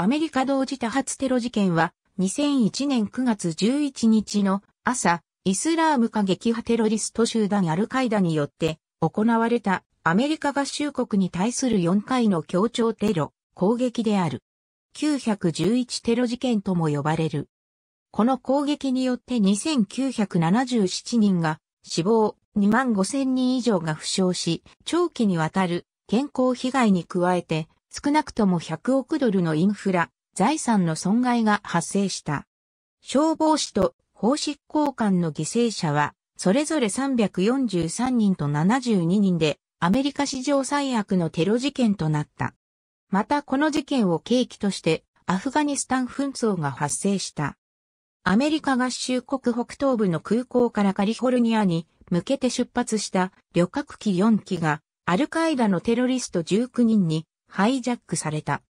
アメリカ同時多発テロ事件は、2001年9月11日の朝、イスラーム過激派テロリスト集団アルカイダによって行われたアメリカ合衆国に対する4回の協調テロ、攻撃である。911テロ事件とも呼ばれる。この攻撃によって2977人が死亡、2万5000人以上が負傷し、長期にわたる健康被害に加えて少なくとも100億ドルのインフラ、財産の損害が発生した。消防士と法執行官の犠牲者は、それぞれ343人と72人で、アメリカ史上最悪のテロ事件となった。またこの事件を契機として、アフガニスタン紛争が発生した。アメリカ合衆国北東部の空港からカリフォルニアに向けて出発した旅客機4機がアルカイダのテロリスト19人にハイジャックされた。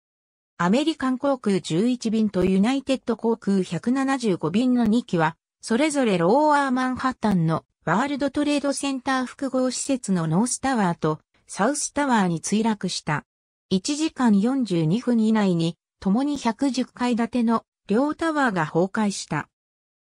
アメリカン航空11便とユナイテッド航空175便の2機は、それぞれローアーマンハッタンのワールドトレードセンター複合施設のノースタワーとサウスタワーに墜落した。1時間42分以内に、共に110階建ての両タワーが崩壊した。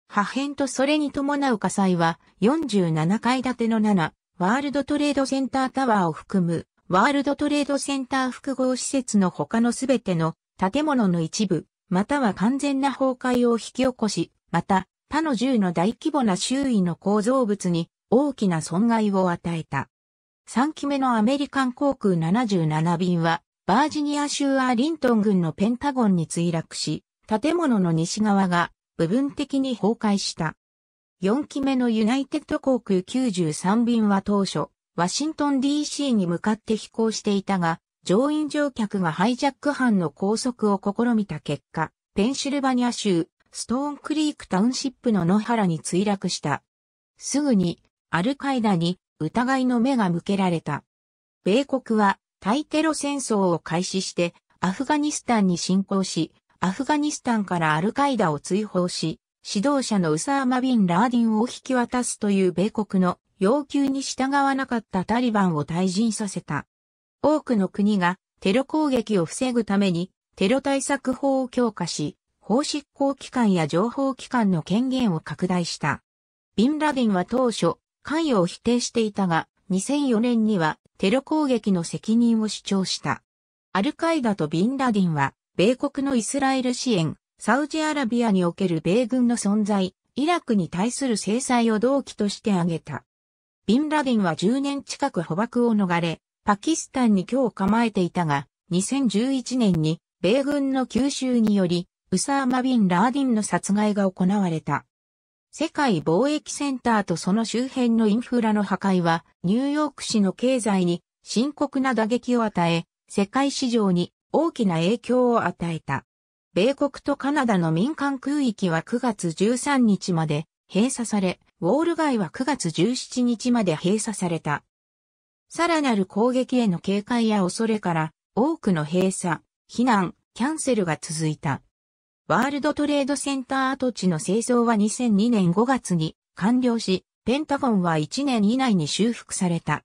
破片とそれに伴う火災は47階建ての7、ワールドトレードセンタータワーを含むワールドトレードセンター複合施設の他のすべての建物の一部、または完全な崩壊を引き起こし、また他の銃の大規模な周囲の構造物に大きな損害を与えた。3期目のアメリカン航空77便は、バージニア州アーリントン郡のペンタゴンに墜落し、建物の西側が部分的に崩壊した。4機目のユナイテッド航空93便は当初、ワシントン DC に向かって飛行していたが、乗員乗客がハイジャック犯の拘束を試みた結果、ペンシルバニア州、ストーンクリークタウンシップの野原に墜落した。すぐに、アルカイダに疑いの目が向けられた。米国は、対テロ戦争を開始して、アフガニスタンに侵攻し、アフガニスタンからアルカイダを追放し、指導者のウサーマ・ビン・ラーディンを引き渡すという米国の要求に従わなかったタリバンを退陣させた。多くの国がテロ攻撃を防ぐためにテロ対策法を強化し、法執行機関や情報機関の権限を拡大した。ビンラディンは当初、関与を否定していたが、2004年にはテロ攻撃の責任を主張した。アルカイダとビンラディンは、米国のイスラエル支援、サウジアラビアにおける米軍の存在、イラクに対する制裁を動機として挙げた。ビンラディンは10年近く捕獲を逃れ、パキスタンに今日構えていたが、2011年に米軍の吸収により、ウサーマ・ビン・ラーディンの殺害が行われた。世界貿易センターとその周辺のインフラの破壊は、ニューヨーク市の経済に深刻な打撃を与え、世界市場に大きな影響を与えた。米国とカナダの民間空域は9月13日まで閉鎖され、ウォール街は9月17日まで閉鎖された。さらなる攻撃への警戒や恐れから、多くの閉鎖、避難、キャンセルが続いた。ワールドトレードセンター跡地の清掃は2002年5月に完了し、ペンタゴンは1年以内に修復された。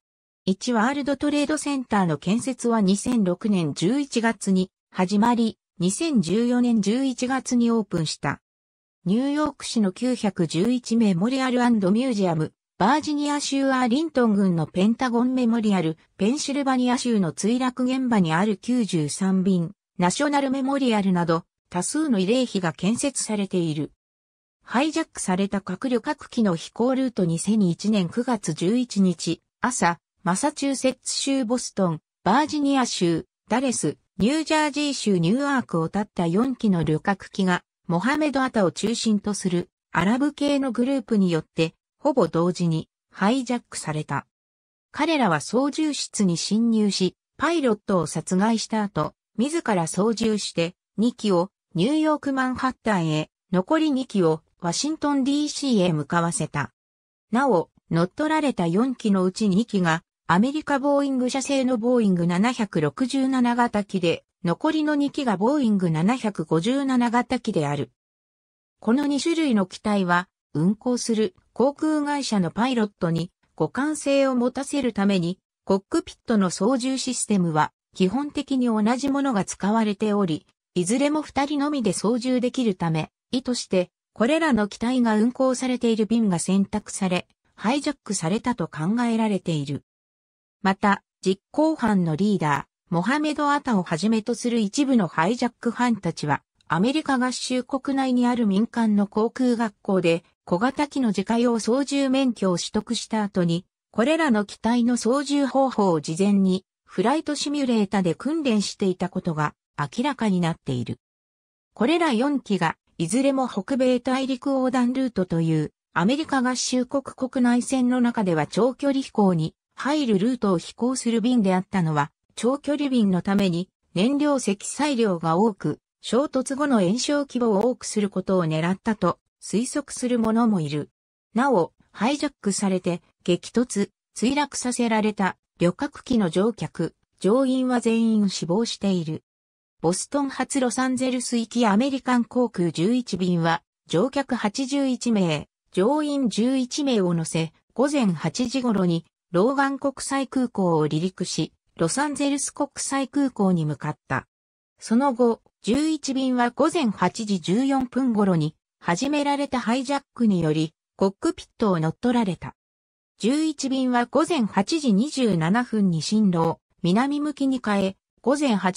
1ワールドトレードセンターの建設は2006年11月に始まり、2014年11月にオープンした。ニューヨーク市の911メモリアルミュージアム、バージニア州アーリントン郡のペンタゴンメモリアル、ペンシルバニア州の墜落現場にある93便、ナショナルメモリアルなど、多数の慰霊碑が建設されている。ハイジャックされた各旅客機の飛行ルート2001年9月11日、朝、マサチューセッツ州ボストン、バージニア州、ダレス、ニュージャージー州ニューアークを立った4機の旅客機がモハメド・アタを中心とするアラブ系のグループによって、ほぼ同時にハイジャックされた。彼らは操縦室に侵入し、パイロットを殺害した後、自ら操縦して2機をニューヨークマンハッタンへ、残り2機をワシントン DC へ向かわせた。なお、乗っ取られた4機のうち2機がアメリカボーイング社製のボーイング767型機で残りの2機がボーイング757型機である。この2種類の機体は、運航する航空会社のパイロットに互換性を持たせるために、コックピットの操縦システムは基本的に同じものが使われており、いずれも2人のみで操縦できるため、意図して、これらの機体が運航されている便が選択され、ハイジャックされたと考えられている。また、実行犯のリーダー、モハメド・アタをはじめとする一部のハイジャックンたちは、アメリカ合衆国内にある民間の航空学校で、小型機の自家用操縦免許を取得した後に、これらの機体の操縦方法を事前に、フライトシミュレータで訓練していたことが明らかになっている。これら4機が、いずれも北米大陸横断ルートという、アメリカ合衆国国内線の中では長距離飛行に入るルートを飛行する便であったのは、長距離便のために燃料積載量が多く、衝突後の炎症規模を多くすることを狙ったと推測する者もいる。なお、ハイジャックされて激突、墜落させられた旅客機の乗客、乗員は全員死亡している。ボストン発ロサンゼルス行きアメリカン航空11便は乗客81名、乗員11名を乗せ、午前8時頃にローガン国際空港を離陸し、ロサンゼルス国際空港に向かった。その後、11便は午前8時14分頃に始められたハイジャックによりコックピットを乗っ取られた。11便は午前8時27分に進路を南向きに変え、午前8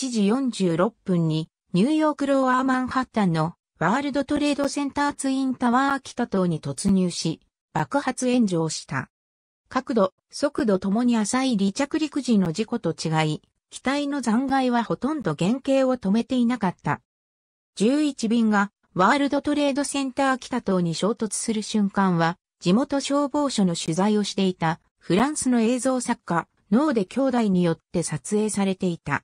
時46分にニューヨークローアーマンハッタンのワールドトレードセンターツインタワー北棟に突入し、爆発炎上した。角度、速度ともに浅い離着陸時の事故と違い、機体の残骸はほとんど原型を止めていなかった。11便がワールドトレードセンター北東に衝突する瞬間は、地元消防署の取材をしていたフランスの映像作家、ノーデ兄弟によって撮影されていた。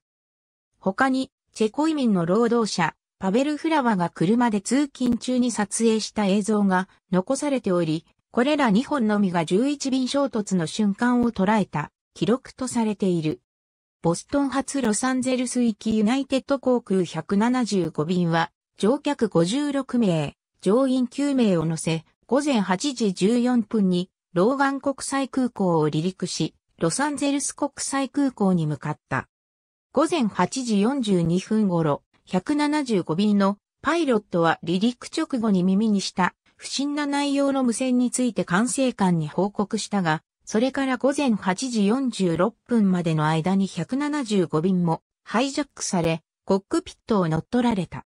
他に、チェコ移民の労働者、パベル・フラワが車で通勤中に撮影した映像が残されており、これら2本のみが11便衝突の瞬間を捉えた記録とされている。ボストン発ロサンゼルス行きユナイテッド航空175便は乗客56名、乗員9名を乗せ、午前8時14分にローガン国際空港を離陸し、ロサンゼルス国際空港に向かった。午前8時42分頃、175便のパイロットは離陸直後に耳にした不審な内容の無線について管制官に報告したが、それから午前8時46分までの間に175便もハイジャックされ、コックピットを乗っ取られた。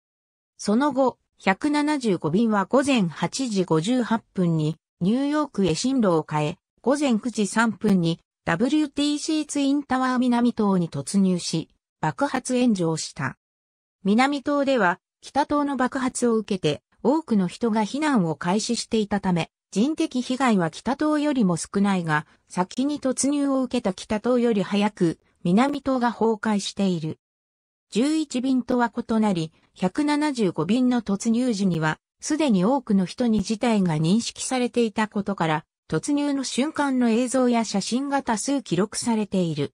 その後、175便は午前8時58分にニューヨークへ進路を変え、午前9時3分に WTC ツインタワー南島に突入し、爆発炎上した。南島では北島の爆発を受けて多くの人が避難を開始していたため、人的被害は北東よりも少ないが、先に突入を受けた北東より早く、南東が崩壊している。11便とは異なり、175便の突入時には、すでに多くの人に事態が認識されていたことから、突入の瞬間の映像や写真が多数記録されている。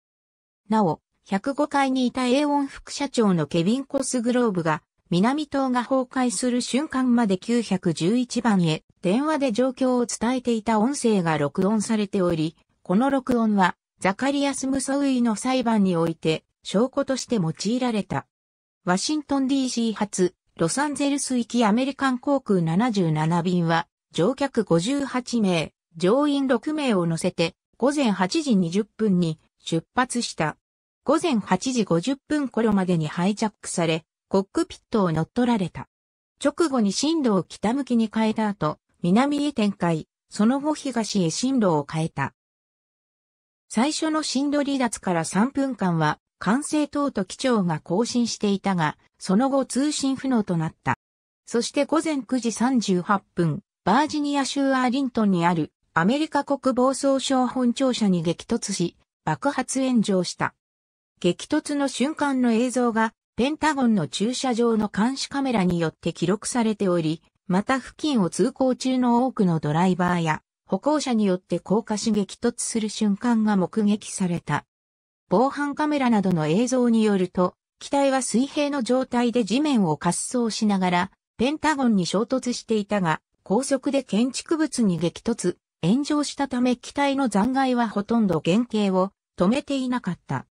なお、105階にいた英音副社長のケビン・コスグローブが、南島が崩壊する瞬間まで911番へ電話で状況を伝えていた音声が録音されており、この録音はザカリアス・ムソウイの裁判において証拠として用いられた。ワシントン DC 発ロサンゼルス行きアメリカン航空77便は乗客58名、乗員6名を乗せて午前8時20分に出発した。午前8時50分頃までにハイジャックされ、コックピットを乗っ取られた。直後に進路を北向きに変えた後、南へ展開、その後東へ進路を変えた。最初の進路離脱から3分間は、管制塔と機長が更新していたが、その後通信不能となった。そして午前9時38分、バージニア州アーリントンにあるアメリカ国防総省本庁舎に激突し、爆発炎上した。激突の瞬間の映像がペンタゴンの駐車場の監視カメラによって記録されており、また付近を通行中の多くのドライバーや歩行者によって高架刺激突する瞬間が目撃された。防犯カメラなどの映像によると、機体は水平の状態で地面を滑走しながら、ペンタゴンに衝突していたが、高速で建築物に激突、炎上したため機体の残骸はほとんど原型を止めていなかった。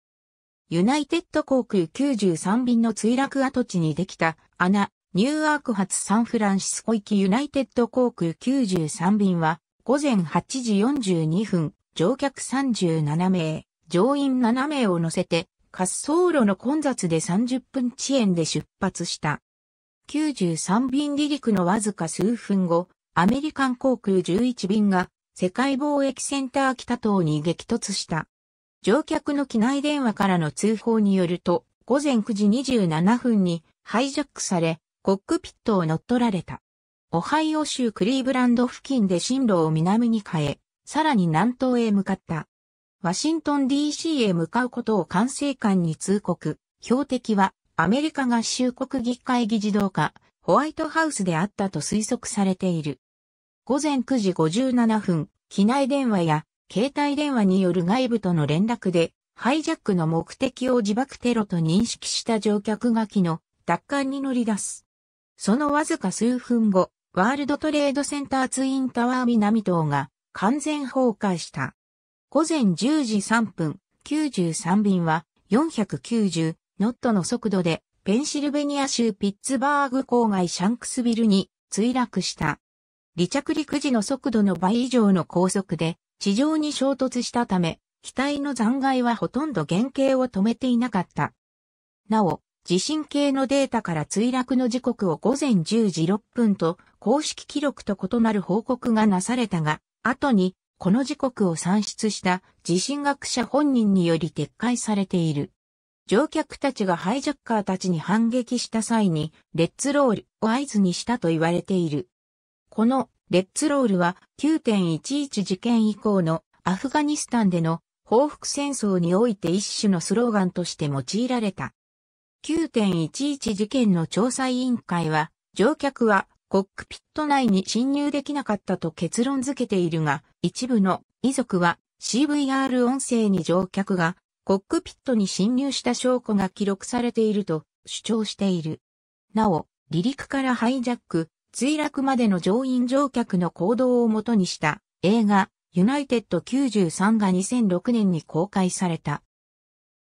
ユナイテッド航空93便の墜落跡地にできた穴、ニューアーク発サンフランシスコ行きユナイテッド航空93便は午前8時42分、乗客37名、乗員7名を乗せて滑走路の混雑で30分遅延で出発した。93便離陸のわずか数分後、アメリカン航空11便が世界貿易センター北東に激突した。乗客の機内電話からの通報によると、午前9時27分にハイジャックされ、コックピットを乗っ取られた。オハイオ州クリーブランド付近で進路を南に変え、さらに南東へ向かった。ワシントン DC へ向かうことを管制官に通告。標的はアメリカ合衆国議会議事堂か、ホワイトハウスであったと推測されている。午前9時57分、機内電話や携帯電話による外部との連絡で、ハイジャックの目的を自爆テロと認識した乗客が機の奪還に乗り出す。そのわずか数分後、ワールドトレードセンターツインタワー南棟が完全崩壊した。午前10時3分、93便は490ノットの速度でペンシルベニア州ピッツバーグ郊外シャンクスビルに墜落した。離着陸時の速度の倍以上の高速で地上に衝突したため、機体の残骸はほとんど原型を止めていなかった。なお、地震計のデータから墜落の時刻を午前10時6分と公式記録と異なる報告がなされたが、後にこの時刻を算出した地震学者本人により撤回されている。乗客たちがハイジャッカーたちに反撃した際に、レッツロールを合図にしたと言われている。このレッツロールは9.11事件以降のアフガニスタンでの報復戦争において一種のスローガンとして用いられた。9.11事件の調査委員会は、乗客はコックピット内に侵入できなかったと結論付けているが、一部の遺族は CVR 音声に乗客がコックピットに侵入した証拠が記録されていると主張している。なお、離陸からハイジャック、墜落までの乗員乗客の行動をもとにした映画、ユナイテッド93が2006年に公開された。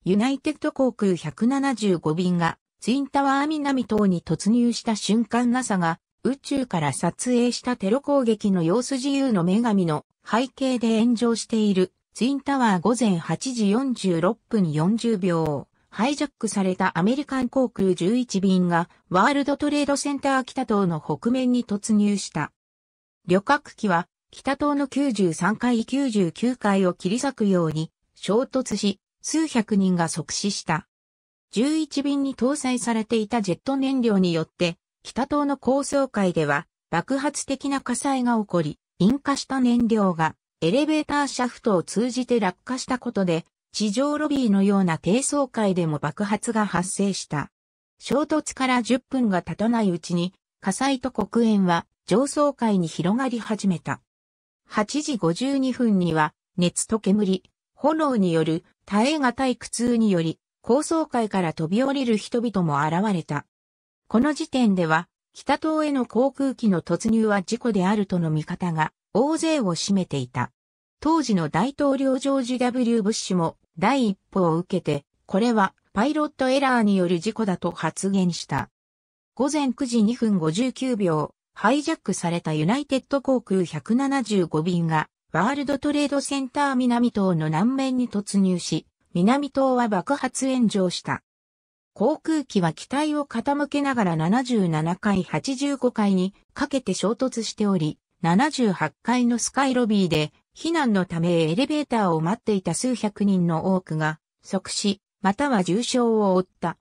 ユナイテッド航空175便がツインタワー南島に突入した瞬間 NASA が宇宙から撮影したテロ攻撃の様子自由の女神の背景で炎上しているツインタワー午前8時46分40秒。ハイジャックされたアメリカン航空11便がワールドトレードセンター北東の北面に突入した。旅客機は北東の93階99階を切り裂くように衝突し、数百人が即死した。11便に搭載されていたジェット燃料によって、北東の高層階では爆発的な火災が起こり、引火した燃料がエレベーターシャフトを通じて落下したことで地上ロビーのような低層階でも爆発が発生した。衝突から10分が経たないうちに、火災と黒煙は上層階に広がり始めた。8時52分には、熱と煙、炎による耐え難い苦痛により、高層階から飛び降りる人々も現れた。この時点では、北東への航空機の突入は事故であるとの見方が大勢を占めていた。当時の大統領ジョージ・ W・ ブッシュも第一報を受けて、これはパイロットエラーによる事故だと発言した。午前9時2分59秒、ハイジャックされたユナイテッド航空175便が、ワールドトレードセンター南島の南面に突入し、南島は爆発炎上した。航空機は機体を傾けながら77階85階にかけて衝突しており、78階のスカイロビーで避難のためエレベーターを待っていた数百人の多くが、即死、または重傷を負った。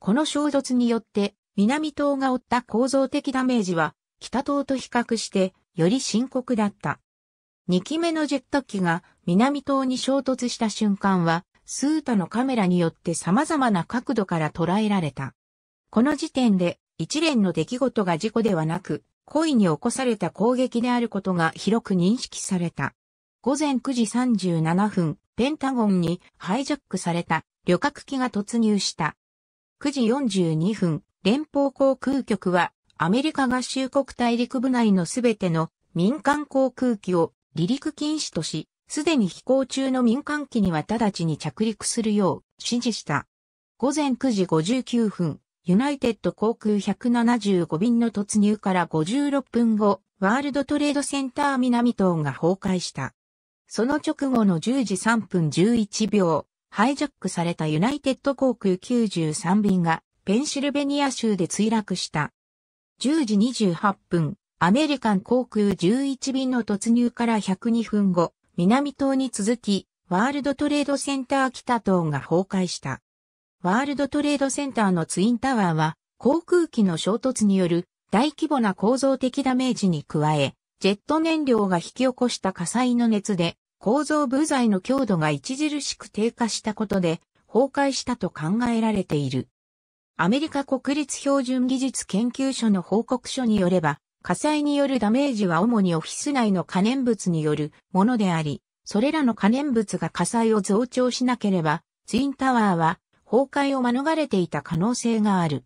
この衝突によって、南島が負った構造的ダメージは、北島と比較して、より深刻だった。2機目のジェット機が南島に衝突した瞬間は、スータのカメラによって様々な角度から捉えられた。この時点で、一連の出来事が事故ではなく、故意に起こされた攻撃であることが広く認識された。午前9時37分、ペンタゴンにハイジャックされた旅客機が突入した。9時42分、連邦航空局はアメリカ合衆国大陸部内のすべての民間航空機を離陸禁止とし、すでに飛行中の民間機には直ちに着陸するよう指示した。午前9時59分、ユナイテッド航空175便の突入から56分後、ワールドトレードセンター南東が崩壊した。その直後の10時3分11秒、ハイジャックされたユナイテッド航空93便がペンシルベニア州で墜落した。10時28分、アメリカン航空11便の突入から102分後、南島に続き、ワールドトレードセンター北島が崩壊した。ワールドトレードセンターのツインタワーは、航空機の衝突による大規模な構造的ダメージに加え、ジェット燃料が引き起こした火災の熱で構造部材の強度が著しく低下したことで崩壊したと考えられている。アメリカ国立標準技術研究所の報告書によれば、火災によるダメージは主にオフィス内の可燃物によるものであり、それらの可燃物が火災を増長しなければ、ツインタワーは崩壊を免れていた可能性がある。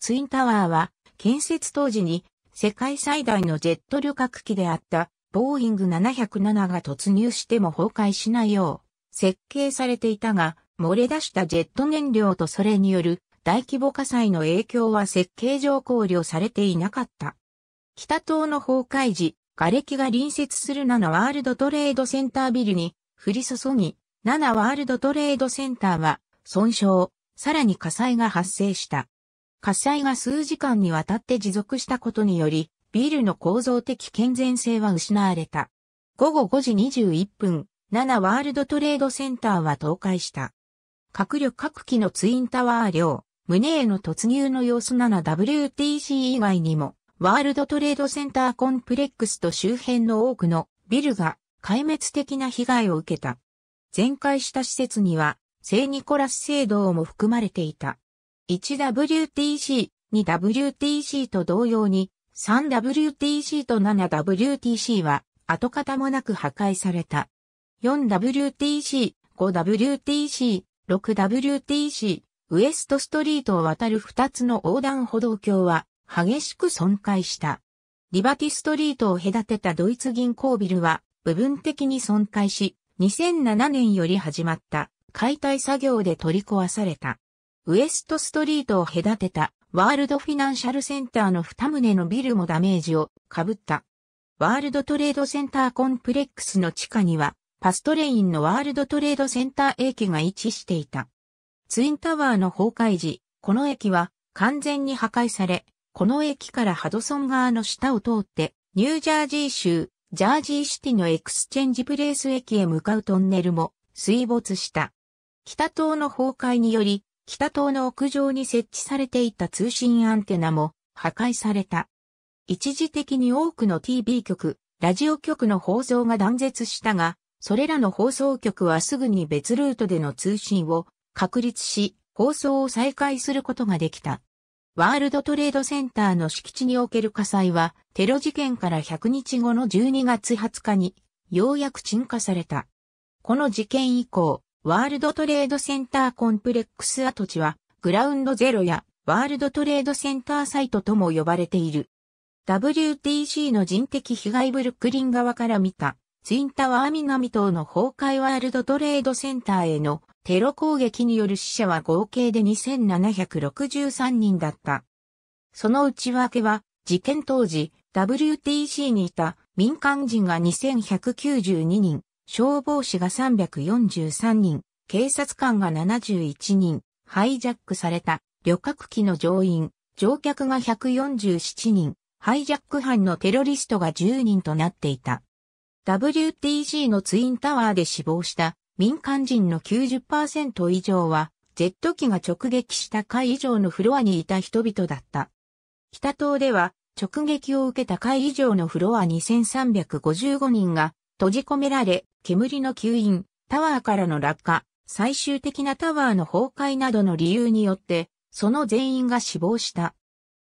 ツインタワーは建設当時に世界最大のジェット旅客機であったボーイング707が突入しても崩壊しないよう設計されていたが、漏れ出したジェット燃料とそれによる大規模火災の影響は設計上考慮されていなかった。北東の崩壊時、瓦礫が隣接する7ワールドトレードセンタービルに降り注ぎ、7ワールドトレードセンターは損傷、さらに火災が発生した。火災が数時間にわたって持続したことにより、ビルの構造的健全性は失われた。午後5時21分、7ワールドトレードセンターは倒壊した。各力各機のツインタワー量、胸への突入の様子 7WTC 以外にも、ワールドトレードセンターコンプレックスと周辺の多くのビルが壊滅的な被害を受けた。全壊した施設には、聖ニコラス聖堂も含まれていた。1WTC、2WTC と同様に、3WTC と 7WTC は跡形もなく破壊された。4WTC、5WTC、6WTC、ウエストストリートを渡る2つの横断歩道橋は激しく損壊した。リバティストリートを隔てたドイツ銀行ビルは部分的に損壊し、2007年より始まった解体作業で取り壊された。ウエストストリートを隔てたワールドフィナンシャルセンターの二棟のビルもダメージを被った。ワールドトレードセンターコンプレックスの地下には、パストレインのワールドトレードセンター駅が位置していた。ツインタワーの崩壊時、この駅は完全に破壊され、この駅からハドソン川の下を通って、ニュージャージー州、ジャージーシティのエクスチェンジプレイス駅へ向かうトンネルも水没した。北東の崩壊により、北棟の屋上に設置されていた通信アンテナも破壊された。一時的に多くの TV 局、ラジオ局の放送が断絶したが、それらの放送局はすぐに別ルートでの通信を確立し、放送を再開することができた。ワールドトレードセンターの敷地における火災は、テロ事件から100日後の12月20日に、ようやく鎮火された。この事件以降、ワールドトレードセンターコンプレックス跡地は、グラウンドゼロやワールドトレードセンターサイトとも呼ばれている。WTC の人的被害ブルックリン側から見た、ツインタワー南島の崩壊ワールドトレードセンターへのテロ攻撃による死者は合計で2763人だった。その内訳は、事件当時、WTC にいた民間人が2192人、消防士が343人、警察官が71人、ハイジャックされた旅客機の乗員、乗客が147人、ハイジャック犯のテロリストが10人となっていた。WTG のツインタワーで死亡した民間人の90%以上は、ジェット機が直撃した階以上のフロアにいた人々だった。北東では、直撃を受けた階以上のフロア2355人が閉じ込められ、煙の吸引、タワーからの落下、最終的なタワーの崩壊などの理由によって、その全員が死亡した。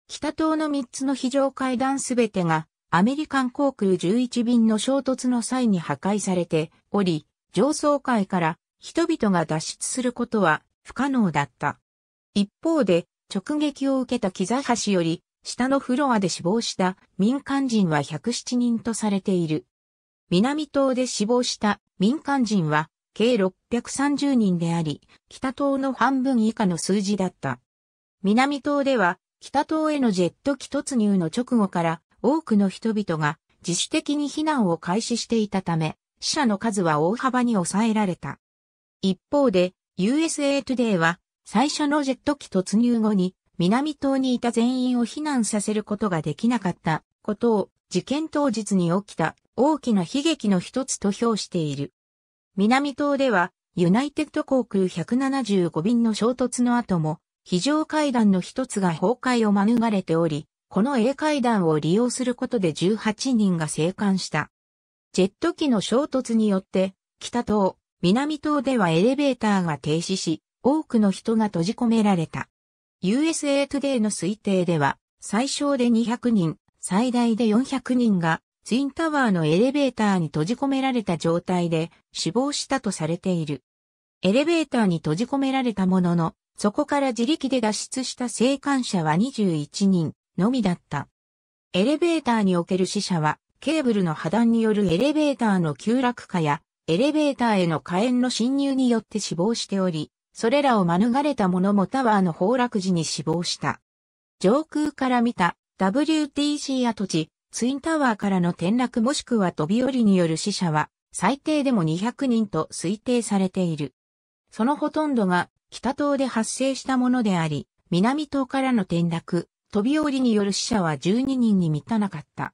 北東の3つの非常階段すべてが、アメリカン航空11便の衝突の際に破壊されており、上層階から人々が脱出することは不可能だった。一方で、直撃を受けた木座橋より、下のフロアで死亡した民間人は107人とされている。南島で死亡した民間人は計630人であり、北島の半分以下の数字だった。南島では北島へのジェット機突入の直後から多くの人々が自主的に避難を開始していたため、死者の数は大幅に抑えられた。一方で USA Today は最初のジェット機突入後に南島にいた全員を避難させることができなかったことを事件当日に起きた大きな悲劇の一つと評している。南島では、ユナイテッド航空175便の衝突の後も、非常階段の一つが崩壊を免れており、この A 階段を利用することで18人が生還した。ジェット機の衝突によって、北島、南島ではエレベーターが停止し、多くの人が閉じ込められた。USA Today の推定では、最小で200人、最大で400人がツインタワーのエレベーターに閉じ込められた状態で死亡したとされている。エレベーターに閉じ込められたものの、そこから自力で脱出した生還者は21人のみだった。エレベーターにおける死者は、ケーブルの破断によるエレベーターの急落下や、エレベーターへの火炎の侵入によって死亡しており、それらを免れた者もタワーの崩落時に死亡した。上空から見た WTC 跡地、ツインタワーからの転落もしくは飛び降りによる死者は最低でも200人と推定されている。そのほとんどが北東で発生したものであり、南東からの転落、飛び降りによる死者は12人に満たなかった。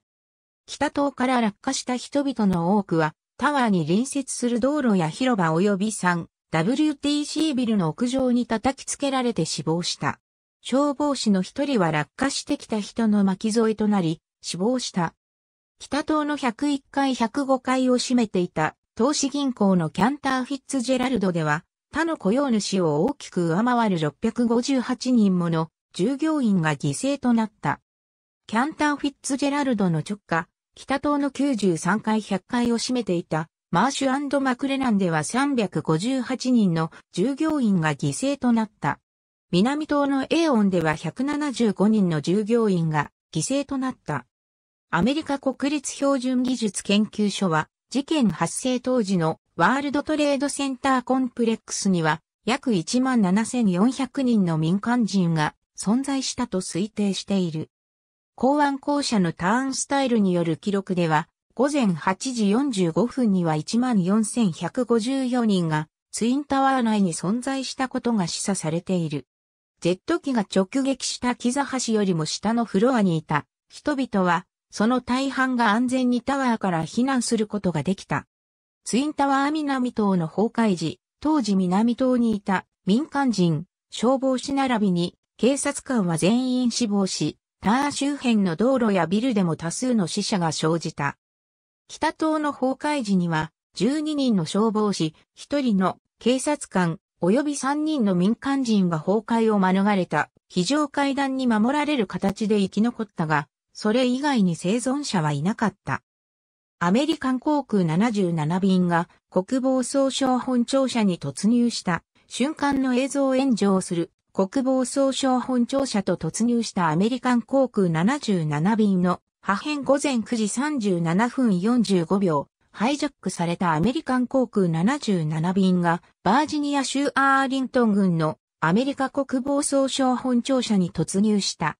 北東から落下した人々の多くは、タワーに隣接する道路や広場及び 3WTC ビルの屋上に叩きつけられて死亡した。消防士の一人は落下してきた人の巻き添えとなり、死亡した。北東の101階105階を占めていた投資銀行のキャンターフィッツジェラルドでは、他の雇用主を大きく上回る658人もの従業員が犠牲となった。キャンターフィッツジェラルドの直下、北東の93階100階を占めていたマーシュマクレナンでは358人の従業員が犠牲となった。南島のエーオンでは175人の従業員が犠牲となった。アメリカ国立標準技術研究所は、事件発生当時のワールドトレードセンターコンプレックスには、約17,400人の民間人が存在したと推定している。港湾公社のターンスタイルによる記録では、午前8時45分には14,154人がツインタワー内に存在したことが示唆されている。ジェット機が直撃した木ザ橋よりも下のフロアにいた人々は、その大半が安全にタワーから避難することができた。ツインタワー南島の崩壊時、当時南島にいた民間人、消防士並びに警察官は全員死亡し、タワー周辺の道路やビルでも多数の死者が生じた。北島の崩壊時には、12人の消防士、1人の警察官、及び3人の民間人が崩壊を免れた、非常階段に守られる形で生き残ったが、それ以外に生存者はいなかった。アメリカン航空77便が国防総省本庁舎に突入した瞬間の映像炎上する国防総省本庁舎と突入したアメリカン航空77便の破片午前9時37分45秒、ハイジャックされたアメリカン航空77便がバージニア州アーリントン郡のアメリカ国防総省本庁舎に突入した。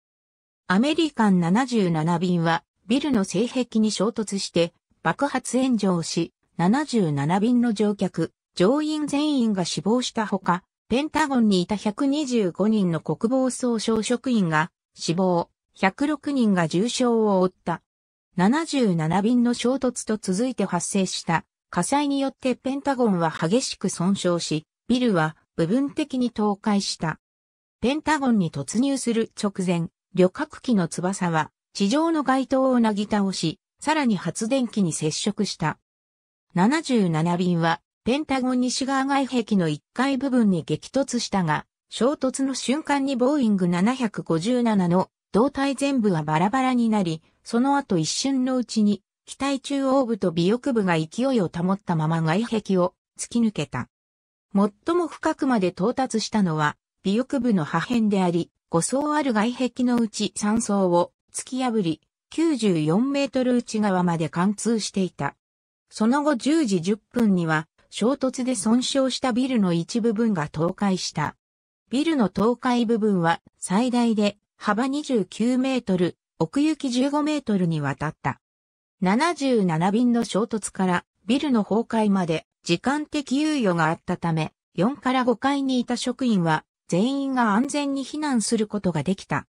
アメリカン77便はビルの性壁に衝突して爆発炎上し、77便の乗客、乗員全員が死亡したほか、ペンタゴンにいた125人の国防総省職員が死亡、106人が重傷を負った。77便の衝突と続いて発生した火災によってペンタゴンは激しく損傷し、ビルは部分的に倒壊した。ペンタゴンに突入する直前、旅客機の翼は地上の街灯をなぎ倒し、さらに発電機に接触した。77便はペンタゴン西側外壁の1階部分に激突したが、衝突の瞬間にボーイング757の胴体全部はバラバラになり、その後一瞬のうちに、機体中央部と尾翼部が勢いを保ったまま外壁を突き抜けた。最も深くまで到達したのは、尾翼部の破片であり、5層ある外壁のうち3層を突き破り、94メートル内側まで貫通していた。その後10時10分には、衝突で損傷したビルの一部分が倒壊した。ビルの倒壊部分は最大で幅29メートル、奥行き15メートルにわたった。77便の衝突からビルの崩壊まで時間的猶予があったため、4から5階にいた職員は全員が安全に避難することができた。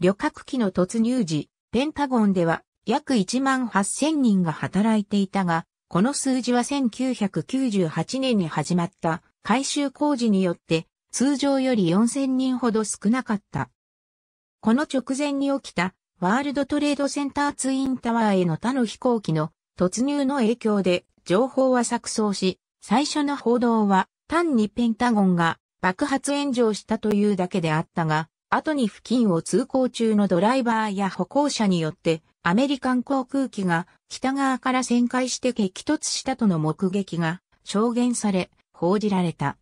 旅客機の突入時、ペンタゴンでは約1万8000人が働いていたが、この数字は1998年に始まった改修工事によって通常より4000人ほど少なかった。この直前に起きたワールドトレードセンターツインタワーへの他の飛行機の突入の影響で情報は錯綜し、最初の報道は単にペンタゴンが爆発炎上したというだけであったが、後に付近を通行中のドライバーや歩行者によってアメリカン航空機が北側から旋回して激突したとの目撃が証言され報じられた。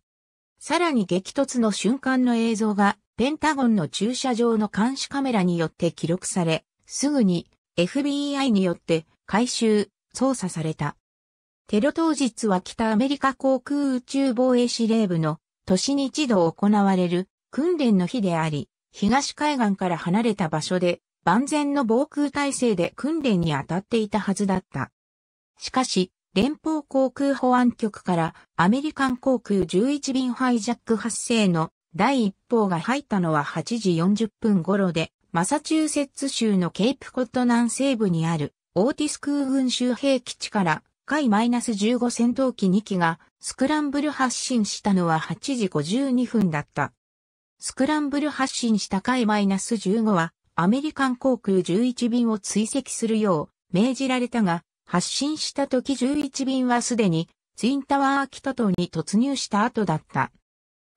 さらに激突の瞬間の映像がペンタゴンの駐車場の監視カメラによって記録され、すぐに FBI によって回収、操作された。テロ当日は北アメリカ航空宇宙防衛司令部の都市に一度行われる訓練の日であり、東海岸から離れた場所で万全の防空体制で訓練に当たっていたはずだった。しかし、連邦航空保安局からアメリカン航空11便ハイジャック発生の第一報が入ったのは8時40分頃で、マサチューセッツ州のケープコット南西部にあるオーティス空軍州兵基地から海 -15 戦闘機2機がスクランブル発進したのは8時52分だった。スクランブル発進した海 -15 はアメリカン航空11便を追跡するよう命じられたが、発進した時11便はすでにツインタワー北島に突入した後だった。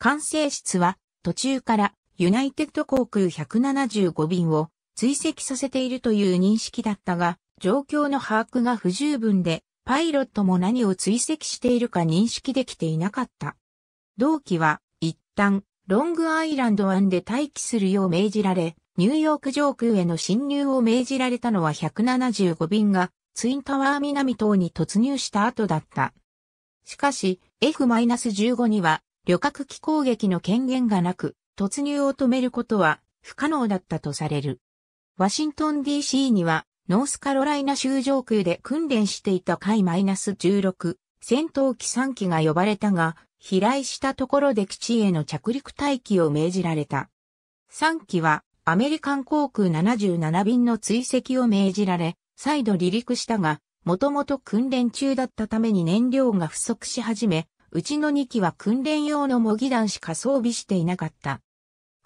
管制室は途中からユナイテッド航空175便を追跡させているという認識だったが、状況の把握が不十分で、パイロットも何を追跡しているか認識できていなかった。同期は一旦ロングアイランド湾で待機するよう命じられ、ニューヨーク上空への侵入を命じられたのは175便がツインタワー南島に突入した後だった。しかし F-15 には旅客機攻撃の権限がなく、突入を止めることは不可能だったとされる。ワシントン DC には、ノースカロライナ州上空で訓練していた海 -16 戦闘機3機が呼ばれたが、飛来したところで基地への着陸待機を命じられた。3機はアメリカン航空77便の追跡を命じられ、再度離陸したが、もともと訓練中だったために燃料が不足し始め、うちの2機は訓練用の模擬弾しか装備していなかった。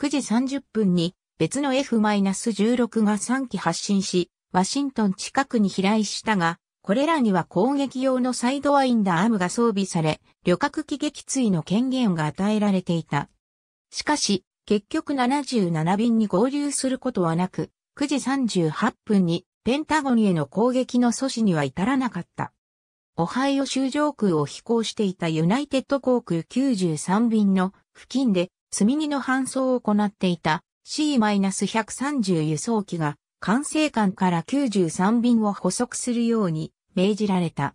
9時30分に別の F-16 が3機発進し、ワシントン近くに飛来したが、これらには攻撃用のサイドワインダーアームが装備され、旅客機撃墜の権限が与えられていた。しかし、結局77便に合流することはなく、9時38分にペンタゴンへの攻撃の阻止には至らなかった。オハイオ州上空を飛行していたユナイテッド航空93便の付近で積み荷の搬送を行っていた C-130 輸送機が管制官から93便を捕捉するように命じられた。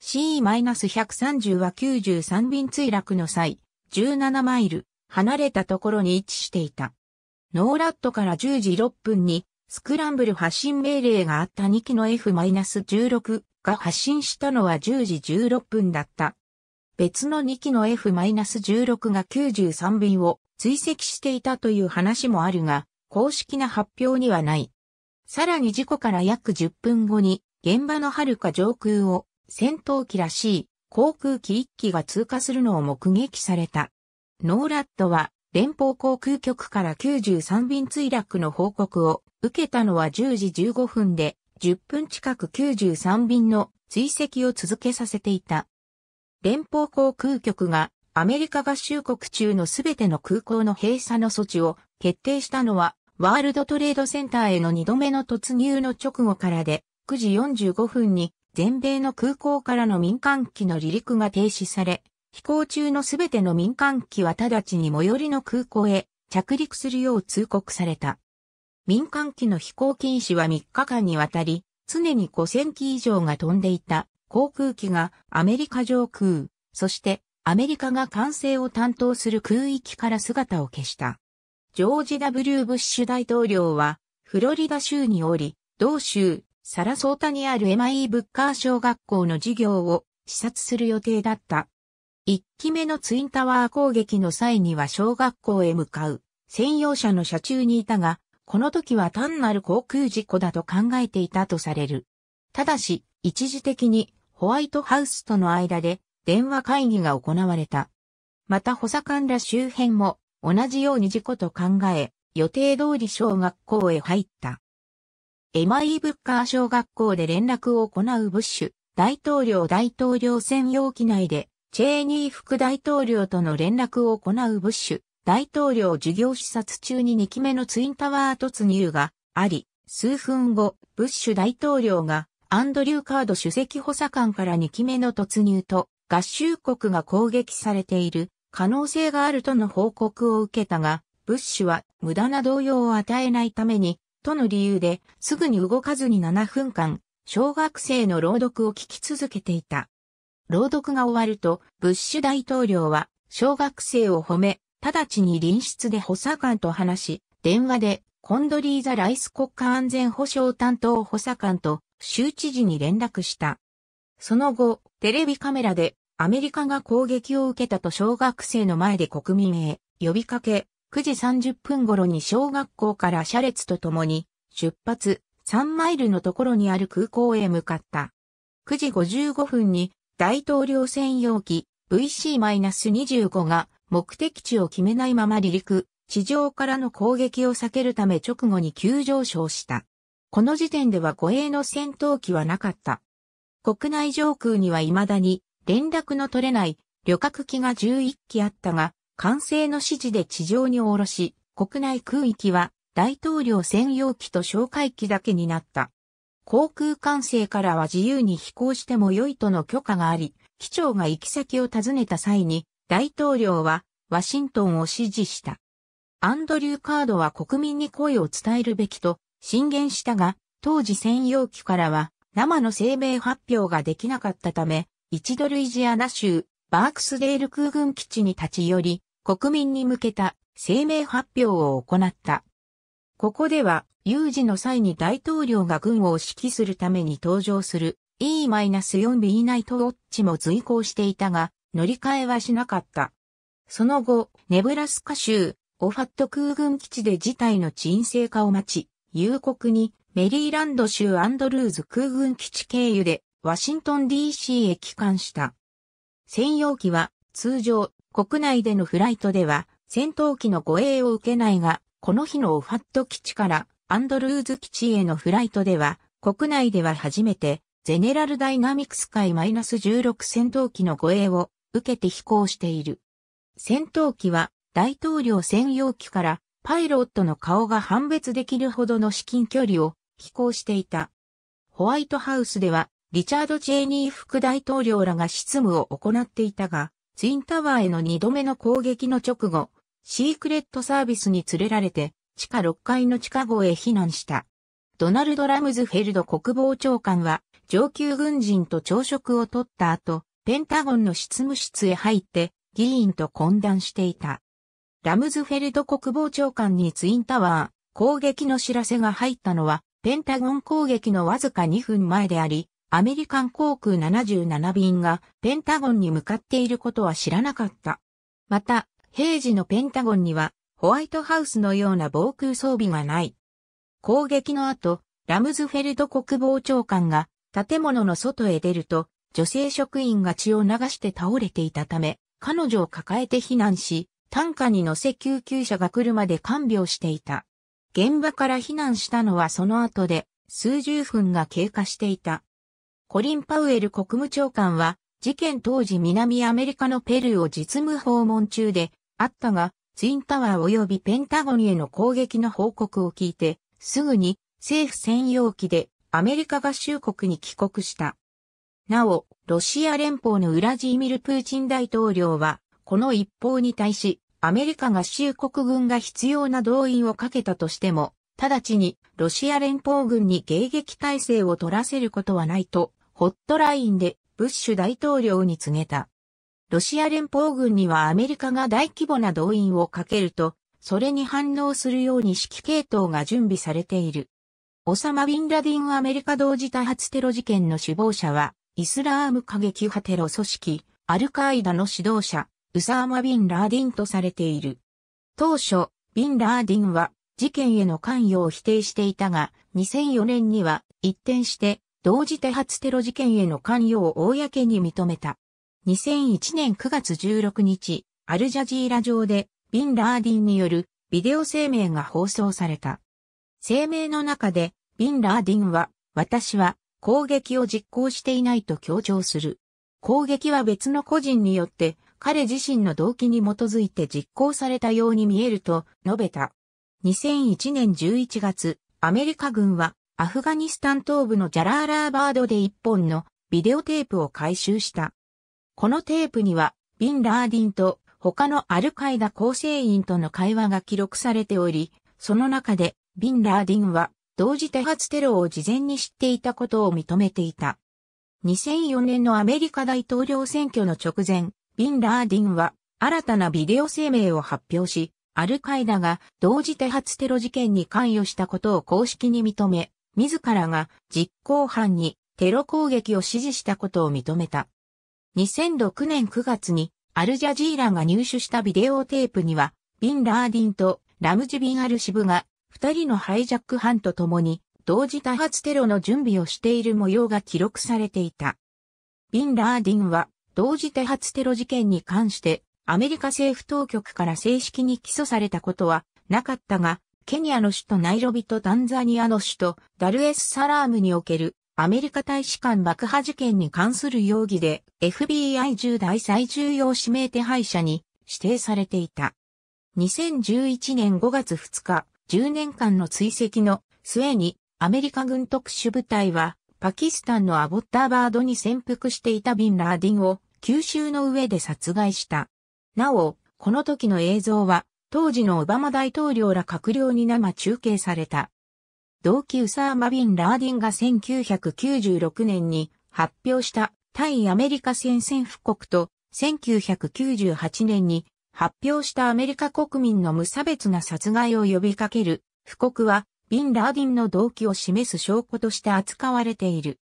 C-130 は93便墜落の際、17マイル離れたところに位置していた。ノーラットから10時6分にスクランブル発進命令があった2機の F-16 が発信したのは10時16分だった。別の2機の F-16 が93便を追跡していたという話もあるが、公式な発表にはない。さらに事故から約10分後に、現場の遥か上空を戦闘機らしい航空機1機が通過するのを目撃された。ノーラットは連邦航空局から93便墜落の報告を受けたのは10時15分で10分近く93便の追跡を続けさせていた。連邦航空局がアメリカ合衆国中のすべての空港の閉鎖の措置を決定したのは、ワールドトレードセンターへの2度目の突入の直後からで、9時45分に全米の空港からの民間機の離陸が停止され、飛行中のすべての民間機は直ちに最寄りの空港へ着陸するよう通告された。民間機の飛行禁止は3日間にわたり、常に5000機以上が飛んでいた航空機がアメリカ上空、そしてアメリカが管制を担当する空域から姿を消した。ジョージ・ W・ ブッシュ大統領は、フロリダ州におり、同州、サラソータにある MIE ブッカー小学校の授業を視察する予定だった。1機目のツインタワー攻撃の際には小学校へ向かう、専用車の車中にいたが、この時は単なる航空事故だと考えていたとされる。ただし、一時的にホワイトハウスとの間で電話会議が行われた。また補佐官ら周辺も同じように事故と考え、予定通り小学校へ入った。エマイ・ブッカー小学校で連絡を行うブッシュ、大統領大統領専用機内で、チェーニー副大統領との連絡を行うブッシュ、大統領授業視察中に2期目のツインタワー突入があり、数分後、ブッシュ大統領がアンドリュー・カード主席補佐官から2期目の突入と合衆国が攻撃されている可能性があるとの報告を受けたが、ブッシュは無駄な動揺を与えないために、との理由ですぐに動かずに7分間、小学生の朗読を聞き続けていた。朗読が終わると、ブッシュ大統領は小学生を褒め、直ちに隣室で補佐官と話し、電話でコンドリーザ・ライス国家安全保障担当補佐官と州知事に連絡した。その後、テレビカメラでアメリカが攻撃を受けたと小学生の前で国民へ呼びかけ、9時30分頃に小学校から車列とともに出発3マイルのところにある空港へ向かった。9時55分に大統領専用機 VC-25 が目的地を決めないまま離陸、地上からの攻撃を避けるため直後に急上昇した。この時点では護衛の戦闘機はなかった。国内上空には未だに連絡の取れない旅客機が11機あったが、完成の指示で地上に降ろし、国内空域は大統領専用機と哨戒機だけになった。航空管制からは自由に飛行しても良いとの許可があり、機長が行き先を尋ねた際に、大統領はワシントンを支持した。アンドリュー・カードは国民に声を伝えるべきと進言したが、当時専用機からは生の声明発表ができなかったため、一ドルイジアナ州バークスデール空軍基地に立ち寄り、国民に向けた声明発表を行った。ここでは、有事の際に大統領が軍を指揮するために登場する E-4B ナイトウォッチも随行していたが、乗り換えはしなかった。その後、ネブラスカ州、オファット空軍基地で事態の沈静化を待ち、夕刻にメリーランド州アンドルーズ空軍基地経由でワシントン DC へ帰還した。専用機は通常国内でのフライトでは戦闘機の護衛を受けないが、この日のオファット基地からアンドルーズ基地へのフライトでは国内では初めてゼネラルダイナミクス海 -16 戦闘機の護衛を受けて飛行している。戦闘機は大統領専用機からパイロットの顔が判別できるほどの至近距離を飛行していた。ホワイトハウスではリチャード・チェイニー副大統領らが執務を行っていたが、ツインタワーへの2度目の攻撃の直後、シークレットサービスに連れられて、地下6階の地下壕へ避難した。ドナルド・ラムズフェルド国防長官は、上級軍人と朝食をとった後、ペンタゴンの執務室へ入って議員と懇談していた。ラムズフェルド国防長官にツインタワー攻撃の知らせが入ったのはペンタゴン攻撃のわずか2分前であり、アメリカン航空77便がペンタゴンに向かっていることは知らなかった。また、平時のペンタゴンにはホワイトハウスのような防空装備がない。攻撃の後、ラムズフェルド国防長官が建物の外へ出ると女性職員が血を流して倒れていたため、彼女を抱えて避難し、担架に乗せ救急車が来るまで看病していた。現場から避難したのはその後で、数十分が経過していた。コリン・パウエル国務長官は、事件当時南アメリカのペルーを実務訪問中であったが、ツインタワー及びペンタゴンへの攻撃の報告を聞いて、すぐに政府専用機でアメリカ合衆国に帰国した。なお、ロシア連邦のウラジーミル・プーチン大統領は、この一報に対し、アメリカ合衆国軍が必要な動員をかけたとしても、直ちにロシア連邦軍に迎撃体制を取らせることはないと、ホットラインでブッシュ大統領に告げた。ロシア連邦軍にはアメリカが大規模な動員をかけると、それに反応するように指揮系統が準備されている。オサマ・ビンラディンアメリカ同時多発テロ事件の首謀者は、イスラーム過激派テロ組織、アルカイダの指導者、ウサーマ・ビン・ラーディンとされている。当初、ビン・ラーディンは事件への関与を否定していたが、2004年には一転して同時多発テロ事件への関与を公に認めた。2001年9月16日、アルジャジーラ上でビン・ラーディンによるビデオ声明が放送された。声明の中で、ビン・ラーディンは、私は攻撃を実行していないと強調する。攻撃は別の個人によって彼自身の動機に基づいて実行されたように見えると述べた。2001年11月、アメリカ軍はアフガニスタン東部のジャラーラーバードで一本のビデオテープを回収した。このテープには、ビン・ラーディンと他のアルカイダ構成員との会話が記録されており、その中で、ビン・ラーディンは同時多発テロを事前に知っていたことを認めていた。2004年のアメリカ大統領選挙の直前、ビン・ラーディンは新たなビデオ声明を発表し、アルカイダが同時多発テロ事件に関与したことを公式に認め、自らが実行犯にテロ攻撃を指示したことを認めた。2006年9月にアルジャジーラが入手したビデオテープには、ビン・ラーディンとラムジビン・アルシブが二人のハイジャック犯と共に、同時多発テロの準備をしている模様が記録されていた。ビン・ラーディンは、同時多発テロ事件に関して、アメリカ政府当局から正式に起訴されたことはなかったが、ケニアの首都ナイロビとタンザニアの首都ダルエスサラームにおけるアメリカ大使館爆破事件に関する容疑で FBI 重大最重要指名手配者に指定されていた。2011年5月2日、10年間の追跡の末にアメリカ軍特殊部隊はパキスタンのアボッターバードに潜伏していたビンラーディンを吸収の上で殺害した。なお、この時の映像は当時のオバマ大統領ら閣僚に生中継された。同期ウサーマ・ビン・ラーディンが1996年に発表した対アメリカ戦線布告と1998年に発表したアメリカ国民の無差別な殺害を呼びかける、布告は、ビン・ラーディンの動機を示す証拠として扱われている。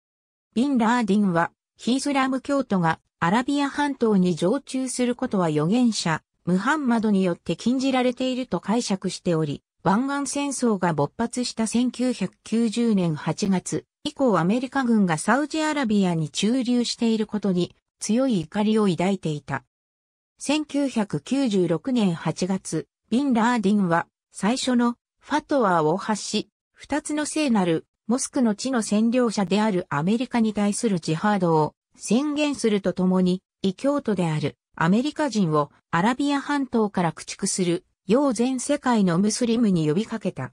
ビン・ラーディンは、ヒースラム教徒がアラビア半島に常駐することは預言者、ムハンマドによって禁じられていると解釈しており、湾岸戦争が勃発した1990年8月以降アメリカ軍がサウジアラビアに駐留していることに強い怒りを抱いていた。1996年8月、ビン・ラーディンは最初のファトワーを発し、二つの聖なるモスクの地の占領者であるアメリカに対するジハードを宣言するとともに、異教徒であるアメリカ人をアラビア半島から駆逐する、要全世界のムスリムに呼びかけた。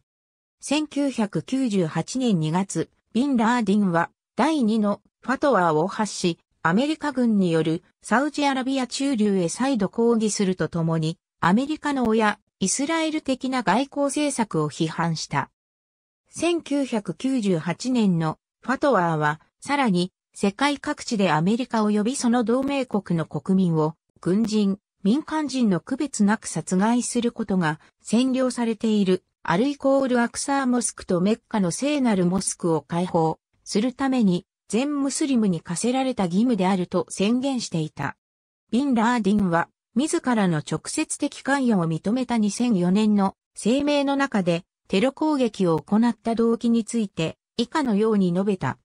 1998年2月、ビン・ラーディンは第二のファトワーを発し、アメリカ軍によるサウジアラビア駐留へ再度抗議するとともに、アメリカの親、イスラエル的な外交政策を批判した。1998年のファトワーは、さらに、世界各地でアメリカ及びその同盟国の国民を、軍人、民間人の区別なく殺害することが占領されているアルイコールアクサーモスクとメッカの聖なるモスクを解放するために全ムスリムに課せられた義務であると宣言していた。ビン・ラーディンは、自らの直接的関与を認めた2004年の声明の中で、テロ攻撃を行った動機について、以下のように述べた。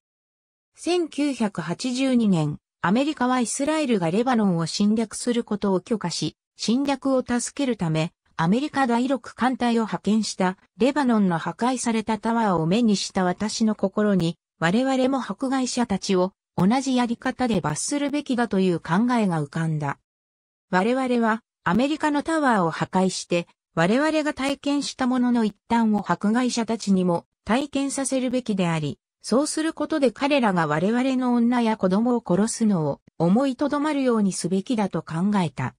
1982年、アメリカはイスラエルがレバノンを侵略することを許可し、侵略を助けるため、アメリカ第六艦隊を派遣した、レバノンの破壊されたタワーを目にした私の心に、我々も迫害者たちを同じやり方で罰するべきだという考えが浮かんだ。我々はアメリカのタワーを破壊して我々が体験したものの一端を迫害者たちにも体験させるべきであり、そうすることで彼らが我々の女や子供を殺すのを思いとどまるようにすべきだと考えた。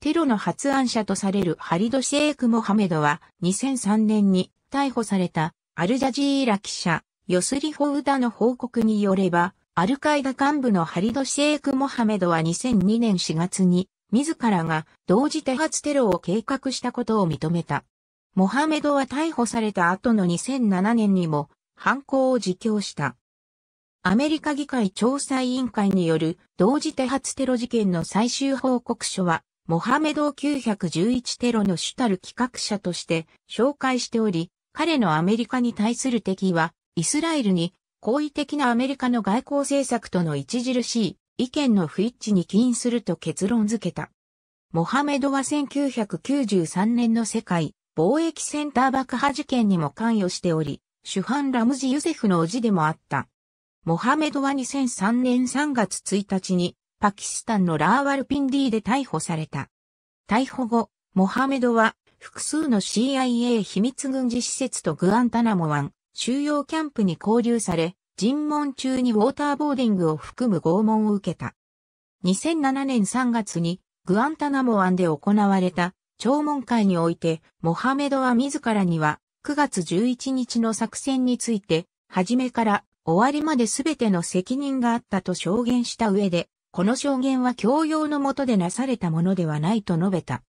テロの発案者とされるハリド・シェイク・モハメドは2003年に逮捕されたアルジャジーラ記者ヨスリホウダの報告によれば、アルカイダ幹部のハリド・シェイク・モハメドは2002年4月に、自らが同時多発テロを計画したことを認めた。モハメドは逮捕された後の2007年にも犯行を自供した。アメリカ議会調査委員会による同時多発テロ事件の最終報告書は、モハメドを911テロの主たる企画者として紹介しており、彼のアメリカに対する敵はイスラエルに好意的なアメリカの外交政策との著しい意見の不一致に起因すると結論付けた。モハメドは1993年の世界貿易センター爆破事件にも関与しており、主犯ラムジ・ユセフの叔父でもあった。モハメドは2003年3月1日にパキスタンのラーワルピンディで逮捕された。逮捕後、モハメドは複数の CIA 秘密軍事施設とグアンタナモ湾、収容キャンプに交流され、尋問中にウォーターボーディングを含む拷問を受けた。2007年3月にグアンタナモ湾で行われた聴聞会において、モハメドは自らには9月11日の作戦について、初めから終わりまで全ての責任があったと証言した上で、この証言は教養の下でなされたものではないと述べた。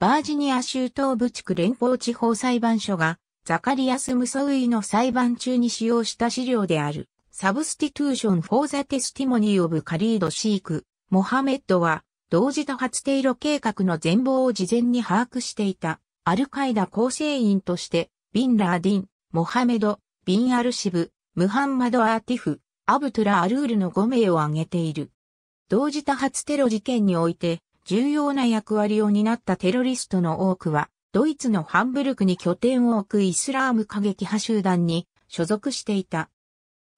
バージニア州東部地区連邦地方裁判所がザカリアス・ムソウイの裁判中に使用した資料である、サブスティトゥーション・フォー・ザ・テスティモニー・オブ・カリード・シーク、モハメッドは、同時多発イロ計画の全貌を事前に把握していた、アルカイダ構成員として、ビン・ラーディン、モハメド、ビン・アルシブ、ムハンマド・アーティフ、アブトラ・アルールの5名を挙げている。同時多発テロ事件において、重要な役割を担ったテロリストの多くは、ドイツのハンブルクに拠点を置くイスラーム過激派集団に所属していた。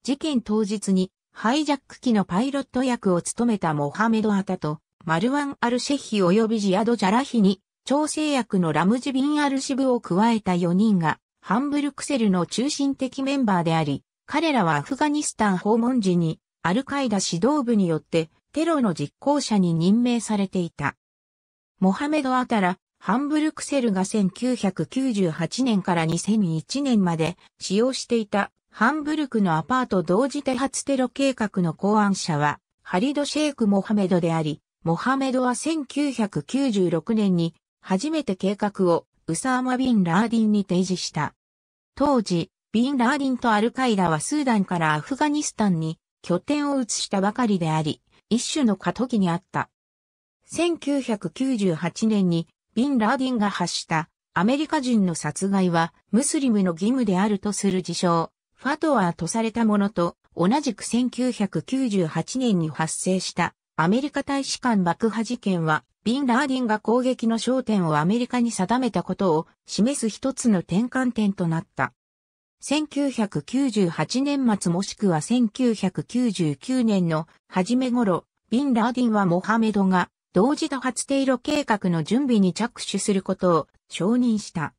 事件当日にハイジャック機のパイロット役を務めたモハメド・アタとマルワン・アルシェヒ及びジアド・ジャラヒに調整役のラムジビン・アルシブを加えた4人がハンブルクセルの中心的メンバーであり、彼らはアフガニスタン訪問時にアルカイダ指導部によってテロの実行者に任命されていた。モハメド・アタラ、ハンブルクセルが1998年から2001年まで使用していたハンブルクのアパート同時多発テロ計画の考案者はハリド・シェイク・モハメドであり、モハメドは1996年に初めて計画をウサーマ・ビン・ラーディンに提示した。当時、ビン・ラーディンとアルカイダはスーダンからアフガニスタンに拠点を移したばかりであり、一種の過渡期にあった。1998年にビン・ラーディンが発したアメリカ人の殺害はムスリムの義務であるとする事象、ファトワーとされたものと同じく1998年に発生したアメリカ大使館爆破事件はビン・ラーディンが攻撃の焦点をアメリカに定めたことを示す一つの転換点となった。1998年末もしくは1999年の初め頃、ビン・ラーディンはモハメドが同時多発低路計画の準備に着手することを承認した。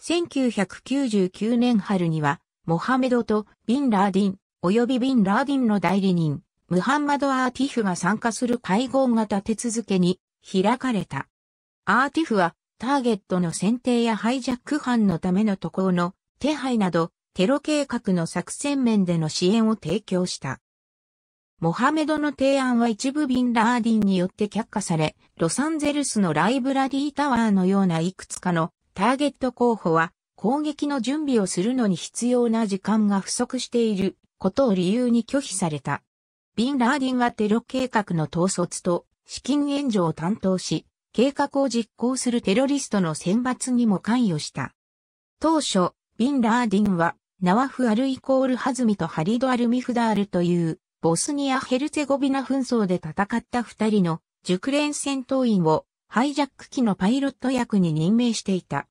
1999年春には、モハメドとビンラーディン、及びビンラーディンの代理人、ムハンマド・アーティフが参加する会合型手続けに開かれた。アーティフは、ターゲットの選定やハイジャック犯のための渡航の手配など、テロ計画の作戦面での支援を提供した。モハメドの提案は一部ビンラーディンによって却下され、ロサンゼルスのライブラリータワーのようないくつかのターゲット候補は攻撃の準備をするのに必要な時間が不足していることを理由に拒否された。ビンラーディンはテロ計画の統率と資金援助を担当し、計画を実行するテロリストの選抜にも関与した。当初、ビンラーディンはナワフ・アルイコール・ハズミとハリド・アル・ミフダールというボスニア・ヘルツェゴビナ紛争で戦った二人の熟練戦闘員をハイジャック機のパイロット役に任命していた。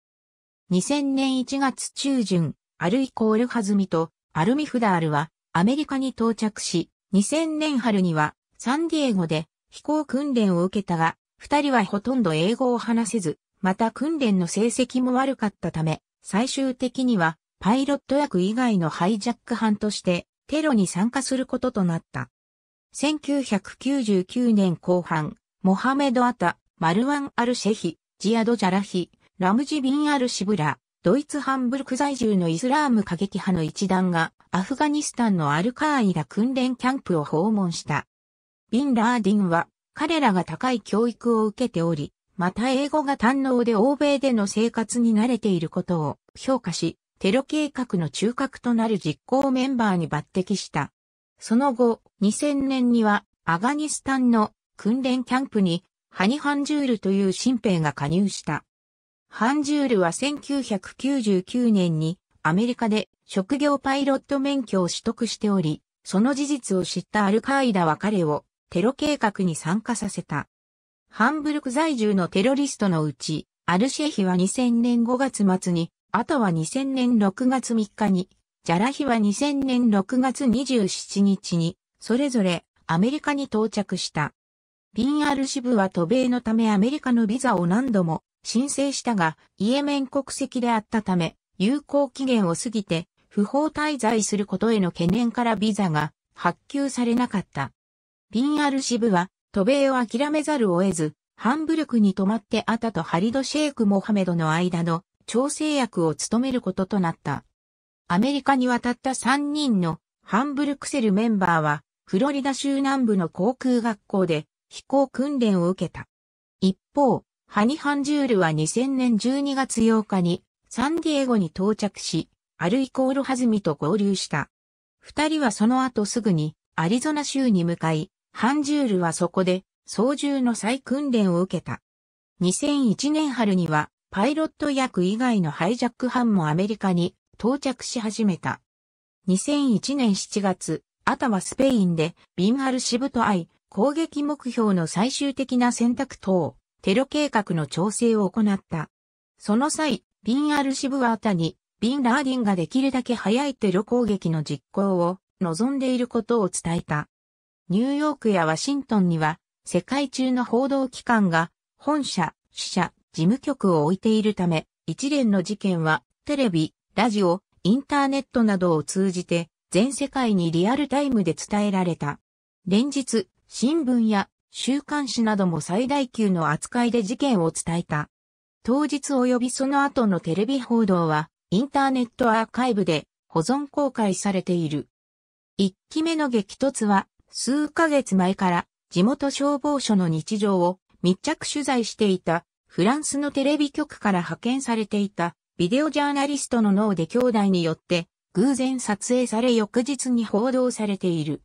2000年1月中旬、アルイコールハズミとアルミフダールはアメリカに到着し、2000年春にはサンディエゴで飛行訓練を受けたが、二人はほとんど英語を話せず、また訓練の成績も悪かったため、最終的にはパイロット役以外のハイジャック班としてテロに参加することとなった。1999年後半、モハメド・アタ、マルワン・アルシェヒ、ジアド・ジャラヒ、ラムジ・ビン・アルシブラ、ドイツ・ハンブルク在住のイスラーム過激派の一団が、アフガニスタンのアルカーイダ訓練キャンプを訪問した。ビン・ラーディンは、彼らが高い教育を受けており、また英語が堪能で欧米での生活に慣れていることを評価し、テロ計画の中核となる実行メンバーに抜擢した。その後、2000年にはアガニスタンの訓練キャンプにハニハンジュールという新兵が加入した。ハンジュールは1999年にアメリカで職業パイロット免許を取得しており、その事実を知ったアルカイダは彼をテロ計画に参加させた。ハンブルク在住のテロリストのうち、アルシェヒは2000年5月末にあとは2000年6月3日に、ジャラヒは2000年6月27日に、それぞれアメリカに到着した。ビン・アル支部は渡米のためアメリカのビザを何度も申請したが、イエメン国籍であったため、有効期限を過ぎて、不法滞在することへの懸念からビザが発給されなかった。ビン・アル支部は、渡米を諦めざるを得ず、ハンブルクに泊まってあたとハリド・シェイク・モハメドの間の調整役を務めることとなった。アメリカに渡った3人のハンブルクセルメンバーは、フロリダ州南部の航空学校で飛行訓練を受けた。一方、ハニハンジュールは2000年12月8日にサンディエゴに到着し、アルイコールハズミと合流した。二人はその後すぐにアリゾナ州に向かい、ハンジュールはそこで操縦の再訓練を受けた。2001年春にはパイロット役以外のハイジャック班もアメリカに到着し始めた。2001年7月、アタはスペインでビンアルシブと会い、攻撃目標の最終的な選択等、テロ計画の調整を行った。その際、ビンアルシブはアタに、ビンラーディンができるだけ早いテロ攻撃の実行を望んでいることを伝えた。ニューヨークやワシントンには、世界中の報道機関が、本社、支社、事務局を置いているため、一連の事件は、テレビ、ラジオ、インターネットなどを通じて、全世界にリアルタイムで伝えられた。連日、新聞や週刊誌なども最大級の扱いで事件を伝えた。当日及びその後のテレビ報道は、インターネットアーカイブで保存公開されている。一期目の激突は、数ヶ月前から地元消防署の日常を密着取材していたフランスのテレビ局から派遣されていたビデオジャーナリストの脳で兄弟によって偶然撮影され翌日に報道されている。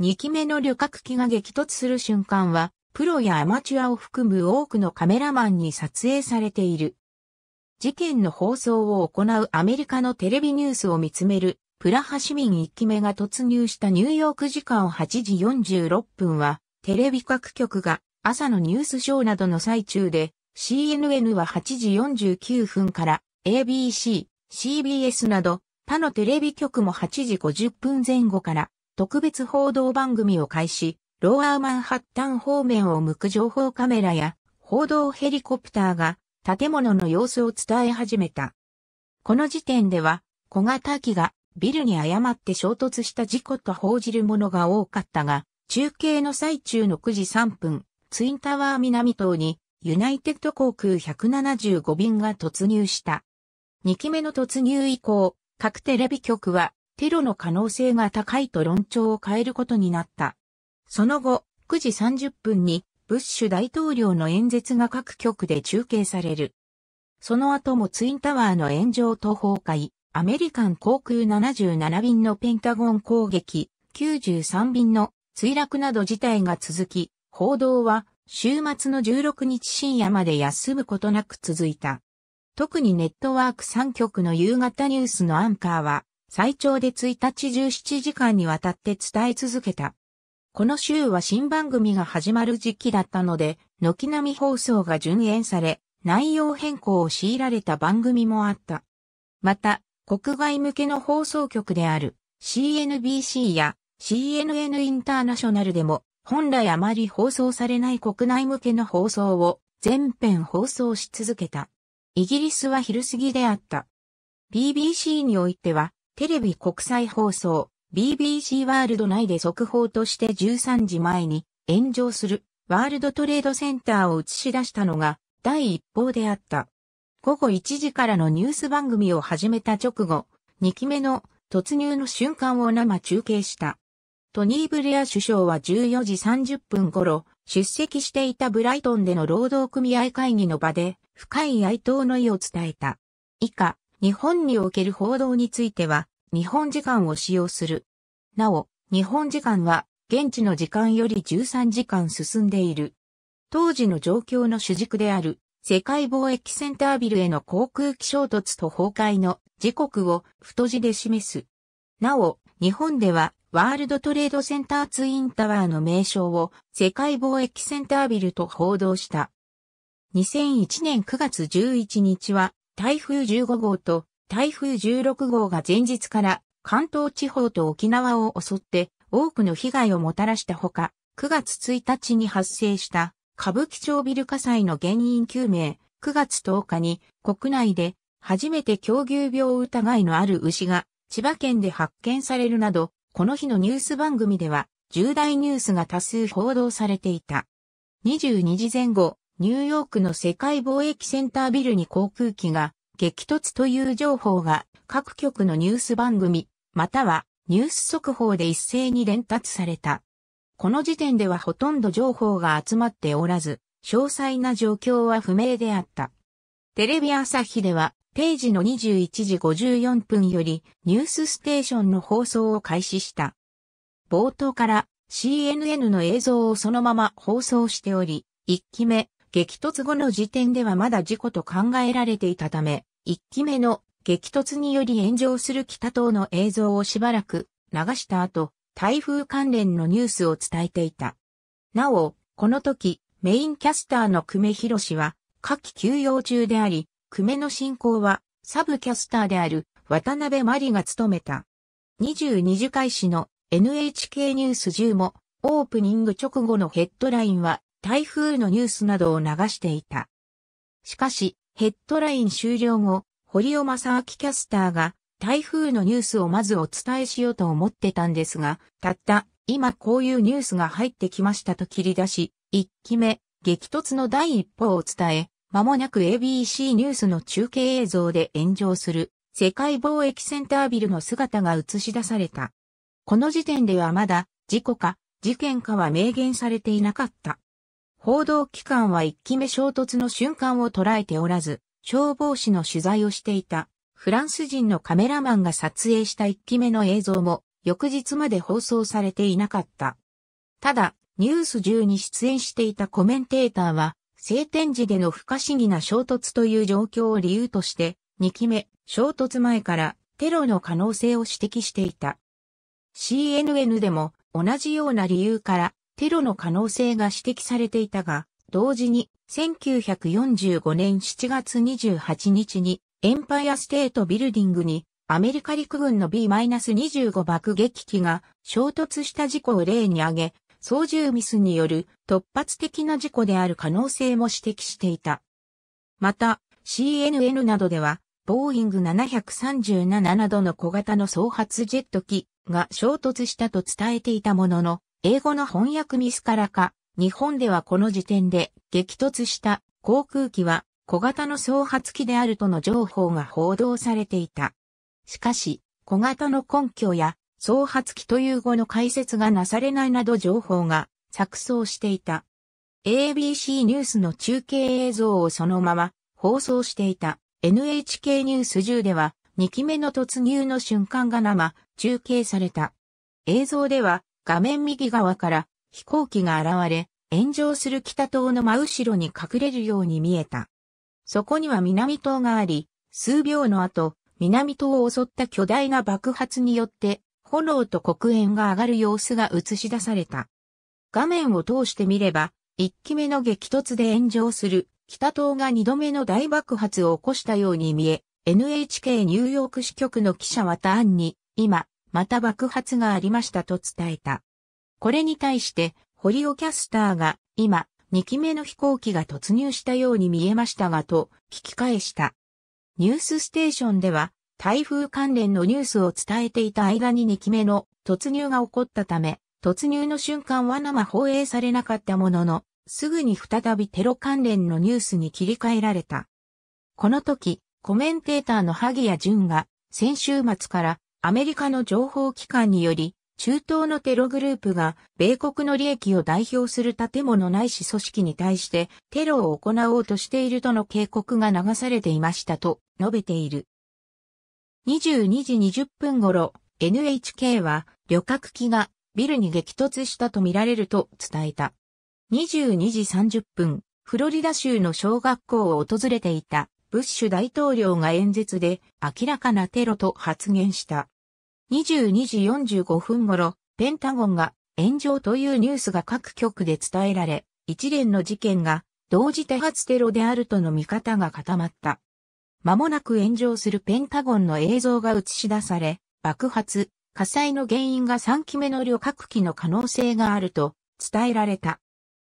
2機目の旅客機が激突する瞬間は、プロやアマチュアを含む多くのカメラマンに撮影されている。事件の放送を行うアメリカのテレビニュースを見つめる、プラハ市民1機目が突入したニューヨーク時間8時46分は、テレビ各局が朝のニュースショーなどの最中で CNN は8時49分から ABC、CBS など他のテレビ局も8時50分前後から特別報道番組を開始、ローアーマンハッタン方面を向く情報カメラや報道ヘリコプターが建物の様子を伝え始めた。この時点では小型機がビルに誤って衝突した事故と報じるものが多かったが、中継の最中の9時3分、ツインタワー南島にユナイテッド航空175便が突入した。2期目の突入以降、各テレビ局はテロの可能性が高いと論調を変えることになった。その後、9時30分にブッシュ大統領の演説が各局で中継される。その後もツインタワーの炎上と崩壊、アメリカン航空77便のペンタゴン攻撃、93便の墜落など事態が続き、報道は週末の16日深夜まで休むことなく続いた。特にネットワーク3局の夕方ニュースのアンカーは、最長で1日17時間にわたって伝え続けた。この週は新番組が始まる時期だったので、軒並み放送が順延され、内容変更を強いられた番組もあった。また、国外向けの放送局である CNBC や CNN インターナショナルでも本来あまり放送されない国内向けの放送を全編放送し続けた。イギリスは昼過ぎであった。BBC においては、テレビ国際放送、BBC ワールド内で速報として13時前に炎上するワールドトレードセンターを映し出したのが第一報であった。午後1時からのニュース番組を始めた直後、2期目の突入の瞬間を生中継した。トニー・ブレア首相は14時30分頃、出席していたブライトンでの労働組合会議の場で、深い哀悼の意を伝えた。以下、日本における報道については、日本時間を使用する。なお、日本時間は、現地の時間より13時間進んでいる。当時の状況の主軸である、世界貿易センタービルへの航空機衝突と崩壊の時刻を太字で示す。なお、日本ではワールドトレードセンターツインタワーの名称を世界貿易センタービルと報道した。2001年9月11日は台風15号と台風16号が前日から関東地方と沖縄を襲って多くの被害をもたらしたほか、9月1日に発生した歌舞伎町ビル火災の原因究明、9月10日に国内で初めて狂牛病疑いのある牛が千葉県で発見されるなどこの日のニュース番組では、重大ニュースが多数報道されていた。22時前後、ニューヨークの世界貿易センタービルに航空機が激突という情報が各局のニュース番組、またはニュース速報で一斉に連達された。この時点ではほとんど情報が集まっておらず、詳細な状況は不明であった。テレビ朝日では定時の21時54分よりニュースステーションの放送を開始した。冒頭から CNN の映像をそのまま放送しており、1期目、激突後の時点ではまだ事故と考えられていたため、1期目の激突により炎上する北東の映像をしばらく流した後、台風関連のニュースを伝えていた。なお、この時、メインキャスターの久米博士は、夏季休養中であり、久米の進行は、サブキャスターである渡辺真理が務めた。22次開始の NHK ニュース10も、オープニング直後のヘッドラインは、台風のニュースなどを流していた。しかし、ヘッドライン終了後、堀尾正明キャスターが、台風のニュースをまずお伝えしようと思ってたんですが、たった今こういうニュースが入ってきましたと切り出し、一期目、激突の第一歩を伝え、まもなく ABC ニュースの中継映像で炎上する世界貿易センタービルの姿が映し出された。この時点ではまだ事故か事件かは明言されていなかった。報道機関は1機目衝突の瞬間を捉えておらず、消防士の取材をしていたフランス人のカメラマンが撮影した1機目の映像も翌日まで放送されていなかった。ただ、ニュース中に出演していたコメンテーターは、晴天時での不可思議な衝突という状況を理由として、2期目、衝突前からテロの可能性を指摘していた。CNN でも同じような理由からテロの可能性が指摘されていたが、同時に1945年7月28日にエンパイアステートビルディングにアメリカ陸軍の B-25 爆撃機が衝突した事故を例に挙げ、操縦ミスによる突発的な事故である可能性も指摘していた。また、CNN などでは、ボーイング737などの小型の総発ジェット機が衝突したと伝えていたものの、英語の翻訳ミスからか、日本ではこの時点で激突した航空機は小型の総発機であるとの情報が報道されていた。しかし、小型の根拠や創発期という語の解説がなされないなど情報が錯綜していた。ABC ニュースの中継映像をそのまま放送していた NHK ニュース10では2期目の突入の瞬間が生中継された。映像では画面右側から飛行機が現れ炎上する北東の真後ろに隠れるように見えた。そこには南東があり、数秒の後、南東を襲った巨大な爆発によって炎と黒煙が上がる様子が映し出された。画面を通してみれば、1機目の激突で炎上する北東が2度目の大爆発を起こしたように見え、NHK ニューヨーク支局の記者はターンに、今、また爆発がありましたと伝えた。これに対して、堀尾キャスターが、今、2機目の飛行機が突入したように見えましたがと、聞き返した。ニュースステーションでは、台風関連のニュースを伝えていた間に2期目の突入が起こったため、突入の瞬間は生放映されなかったものの、すぐに再びテロ関連のニュースに切り替えられた。この時、コメンテーターの萩谷淳が、先週末からアメリカの情報機関により、中東のテログループが米国の利益を代表する建物ないし組織に対してテロを行おうとしているとの警告が流されていましたと述べている。22時20分頃、NHK は旅客機がビルに激突したとみられると伝えた。22時30分、フロリダ州の小学校を訪れていたブッシュ大統領が演説で明らかなテロと発言した。22時45分頃、ペンタゴンが炎上というニュースが各局で伝えられ、一連の事件が同時多発テロであるとの見方が固まった。間もなく炎上するペンタゴンの映像が映し出され、爆発、火災の原因が3機目の旅客機の可能性があると伝えられた。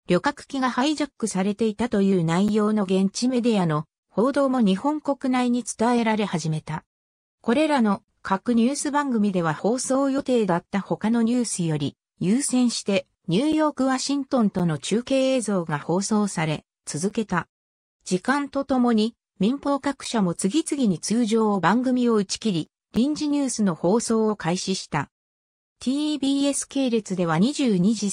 旅客機がハイジャックされていたという内容の現地メディアの報道も日本国内に伝えられ始めた。これらの各ニュース番組では放送予定だった他のニュースより優先してニューヨーク・ワシントンとの中継映像が放送され続けた。時間とともに民放各社も次々に通常番組を打ち切り、臨時ニュースの放送を開始した。TBS 系列では22時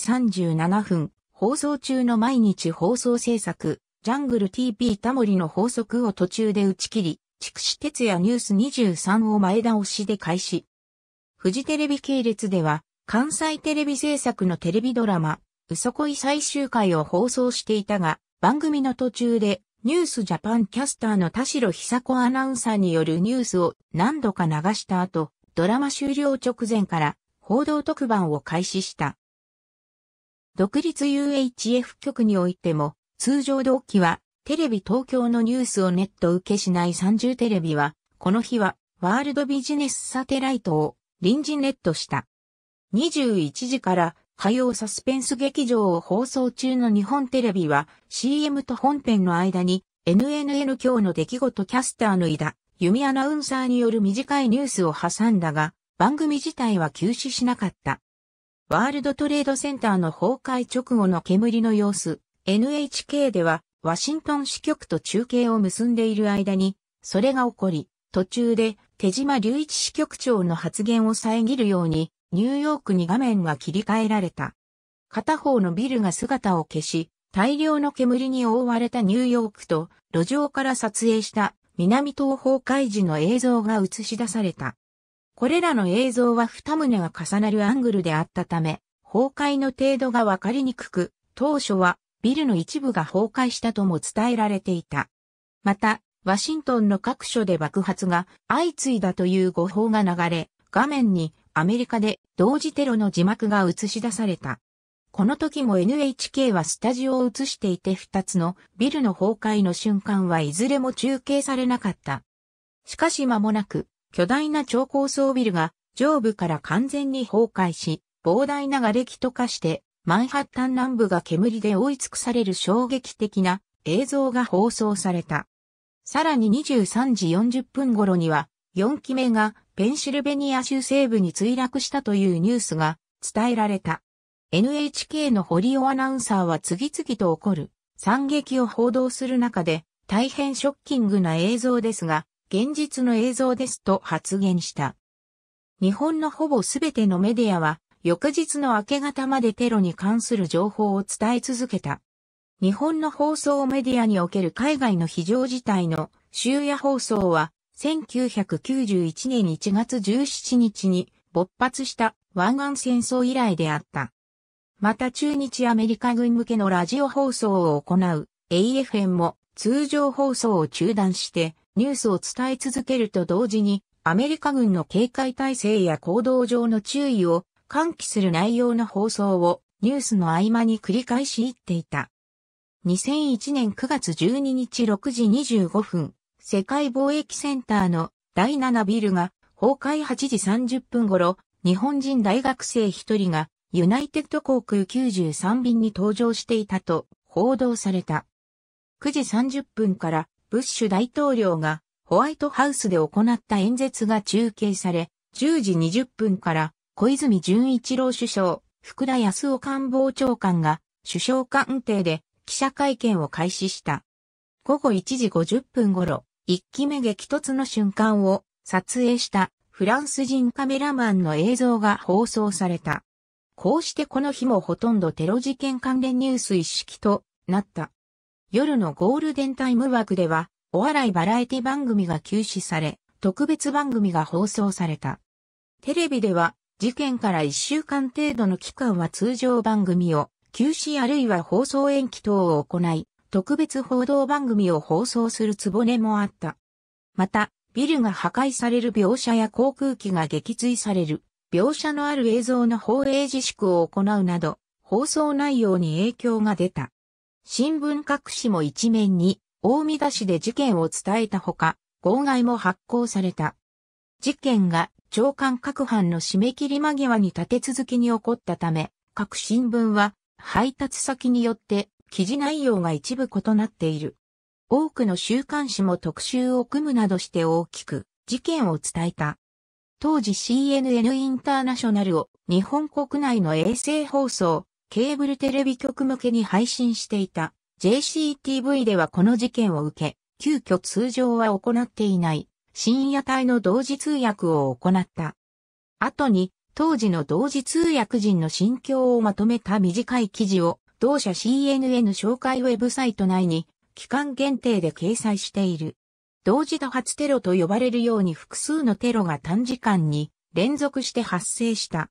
37分、放送中の毎日放送制作、ジャングル TV タモリの法則を途中で打ち切り、筑紫哲也ニュース23を前倒しで開始。フジテレビ系列では、関西テレビ制作のテレビドラマ、嘘恋最終回を放送していたが、番組の途中でニュースジャパンキャスターの田代久子アナウンサーによるニュースを何度か流した後、ドラマ終了直前から報道特番を開始した。独立 UHF 局においても、通常同期はテレビ東京のニュースをネット受けしない30テレビは、この日はワールドビジネスサテライトを臨時ネットした。21時から火曜サスペンス劇場を放送中の日本テレビは CM と本編の間に NNN 今日の出来事キャスターの井田、弓アナウンサーによる短いニュースを挟んだが番組自体は休止しなかった。ワールドトレードセンターの崩壊直後の煙の様子、NHK ではワシントン支局と中継を結んでいる間に、それが起こり、途中で手島隆一支局長の発言を遮るように、ニューヨークに画面が切り替えられた。片方のビルが姿を消し、大量の煙に覆われたニューヨークと路上から撮影した南東方海時の映像が映し出された。これらの映像は二棟が重なるアングルであったため、崩壊の程度がわかりにくく、当初はビルの一部が崩壊したとも伝えられていた。また、ワシントンの各所で爆発が相次いだという誤報が流れ、画面にアメリカで同時テロの字幕が映し出された。この時も NHK はスタジオを映していて2つのビルの崩壊の瞬間はいずれも中継されなかった。しかし間もなく巨大な超高層ビルが上部から完全に崩壊し、膨大な瓦礫と化してマンハッタン南部が煙で覆い尽くされる衝撃的な映像が放送された。さらに23時40分頃には4機目がペンシルベニア州西部に墜落したというニュースが伝えられた。NHK の堀尾アナウンサーは次々と起こる惨劇を報道する中で大変ショッキングな映像ですが、現実の映像ですと発言した。日本のほぼすべてのメディアは翌日の明け方までテロに関する情報を伝え続けた。日本の放送メディアにおける海外の非常事態の終夜放送は1991年1月17日に勃発した湾岸戦争以来であった。また中日アメリカ軍向けのラジオ放送を行う AFM も通常放送を中断してニュースを伝え続けると同時にアメリカ軍の警戒体制や行動上の注意を喚起する内容の放送をニュースの合間に繰り返し言っていた。2001年9月12日6時25分、世界貿易センターの第7ビルが崩壊8時30分頃、日本人大学生1人がユナイテッド航空93便に搭乗していたと報道された。9時30分からブッシュ大統領がホワイトハウスで行った演説が中継され、10時20分から小泉純一郎首相、福田康夫官房長官が首相官邸で記者会見を開始した。午後1時50分頃、一機目激突の瞬間を撮影したフランス人カメラマンの映像が放送された。こうしてこの日もほとんどテロ事件関連ニュース一式となった。夜のゴールデンタイム枠では、お笑いバラエティ番組が休止され、特別番組が放送された。テレビでは、事件から一週間程度の期間は通常番組を休止あるいは放送延期等を行い、特別報道番組を放送する局もあった。また、ビルが破壊される描写や航空機が撃墜される描写のある映像の放映自粛を行うなど、放送内容に影響が出た。新聞各紙も一面に、大見出しで事件を伝えたほか、号外も発行された。事件が長官各班の締め切り間際に立て続けに起こったため、各新聞は配達先によって記事内容が一部異なっている。多くの週刊誌も特集を組むなどして大きく事件を伝えた。当時 CNN インターナショナルを日本国内の衛星放送、ケーブルテレビ局向けに配信していた JCTV ではこの事件を受け、急遽通常は行っていない深夜帯の同時通訳を行った。後に当時の同時通訳人の心境をまとめた短い記事を同社 CNN 紹介ウェブサイト内に期間限定で掲載している。同時多発テロと呼ばれるように複数のテロが短時間に連続して発生した。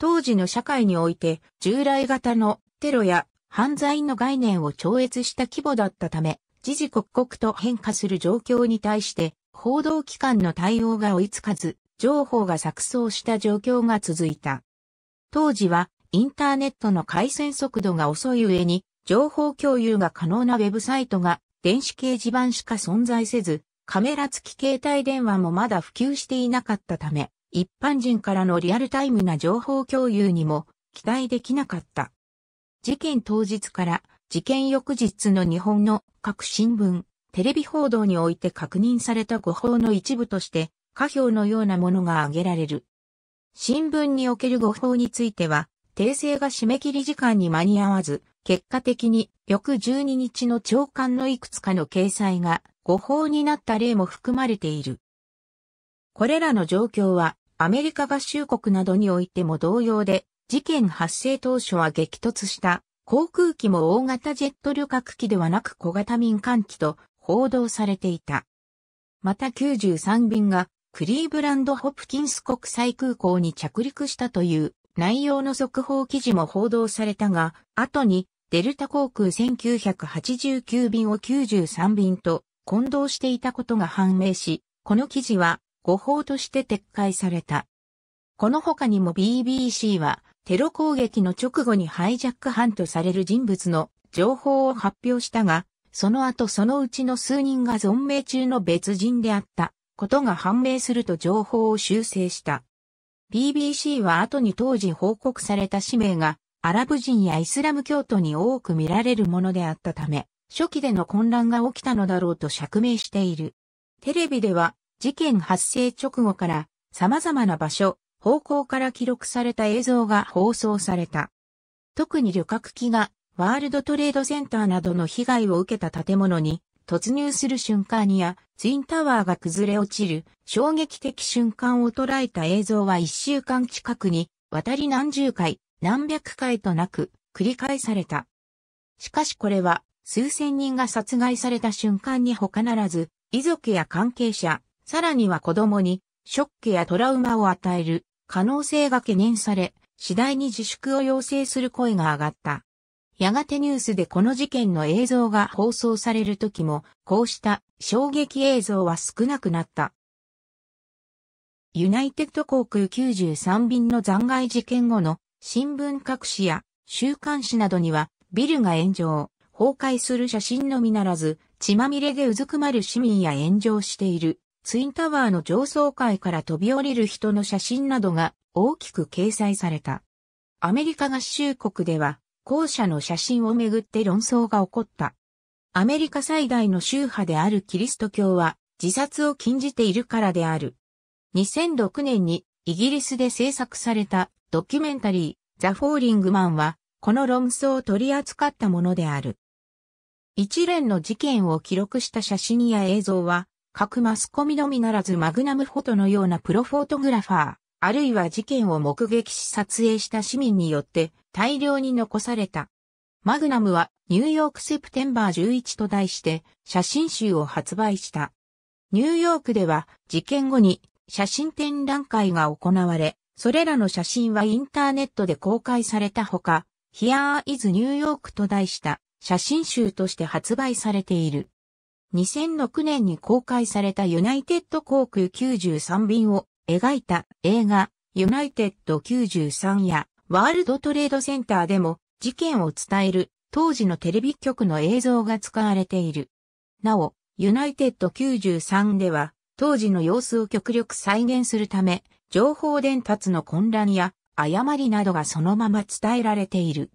当時の社会において従来型のテロや犯罪の概念を超越した規模だったため、時事刻々と変化する状況に対して報道機関の対応が追いつかず、情報が錯綜した状況が続いた。当時はインターネットの回線速度が遅い上に、情報共有が可能なウェブサイトが電子掲示板しか存在せず、カメラ付き携帯電話もまだ普及していなかったため、一般人からのリアルタイムな情報共有にも期待できなかった。事件当日から事件翌日の日本の各新聞、テレビ報道において確認された誤報の一部として、過評のようなものが挙げられる。新聞における誤報については、訂正が締め切り時間に間に合わず、結果的に翌12日の朝刊のいくつかの掲載が誤報になった例も含まれている。これらの状況はアメリカ合衆国などにおいても同様で、事件発生当初は激突した航空機も大型ジェット旅客機ではなく小型民間機と報道されていた。また93便がクリーブランド・ホプキンス国際空港に着陸したという内容の速報記事も報道されたが、後にデルタ航空1989便を93便と混同していたことが判明し、この記事は誤報として撤回された。この他にも BBC はテロ攻撃の直後にハイジャック犯とされる人物の情報を発表したが、その後そのうちの数人が存命中の別人であったことが判明すると情報を修正した。BBC は後に当時報告された使命が、アラブ人やイスラム教徒に多く見られるものであったため、初期での混乱が起きたのだろうと釈明している。テレビでは、事件発生直後から、様々な場所、方向から記録された映像が放送された。特に旅客機が、ワールドトレードセンターなどの被害を受けた建物に突入する瞬間や、ツインタワーが崩れ落ちる衝撃的瞬間を捉えた映像は1週間近くに渡り何十回、何百回となく繰り返された。しかしこれは数千人が殺害された瞬間に他ならず、遺族や関係者、さらには子供にショックやトラウマを与える可能性が懸念され、次第に自粛を要請する声が上がった。やがてニュースでこの事件の映像が放送される時も、こうした衝撃映像は少なくなった。ユナイテッド航空93便の残骸事件後の新聞各紙や週刊誌などには、ビルが炎上、崩壊する写真のみならず、血まみれでうずくまる市民や炎上している、ツインタワーの上層階から飛び降りる人の写真などが大きく掲載された。アメリカ合衆国では、後者の写真をめぐって論争が起こった。アメリカ最大の宗派であるキリスト教は自殺を禁じているからである。2006年にイギリスで制作されたドキュメンタリーザ・フォーリングマンはこの論争を取り扱ったものである。一連の事件を記録した写真や映像は各マスコミのみならずマグナムフォトのようなプロフォートグラファー、あるいは事件を目撃し撮影した市民によって大量に残された。マグナムはニューヨークセプテンバー11と題して写真集を発売した。ニューヨークでは事件後に写真展覧会が行われ、それらの写真はインターネットで公開されたほか、Here is New York と題した写真集として発売されている。2006年に公開されたユナイテッド航空93便を描いた映画、ユナイテッド93やワールドトレードセンターでも事件を伝える当時のテレビ局の映像が使われている。なお、ユナイテッド93では当時の様子を極力再現するため、情報伝達の混乱や誤りなどがそのまま伝えられている。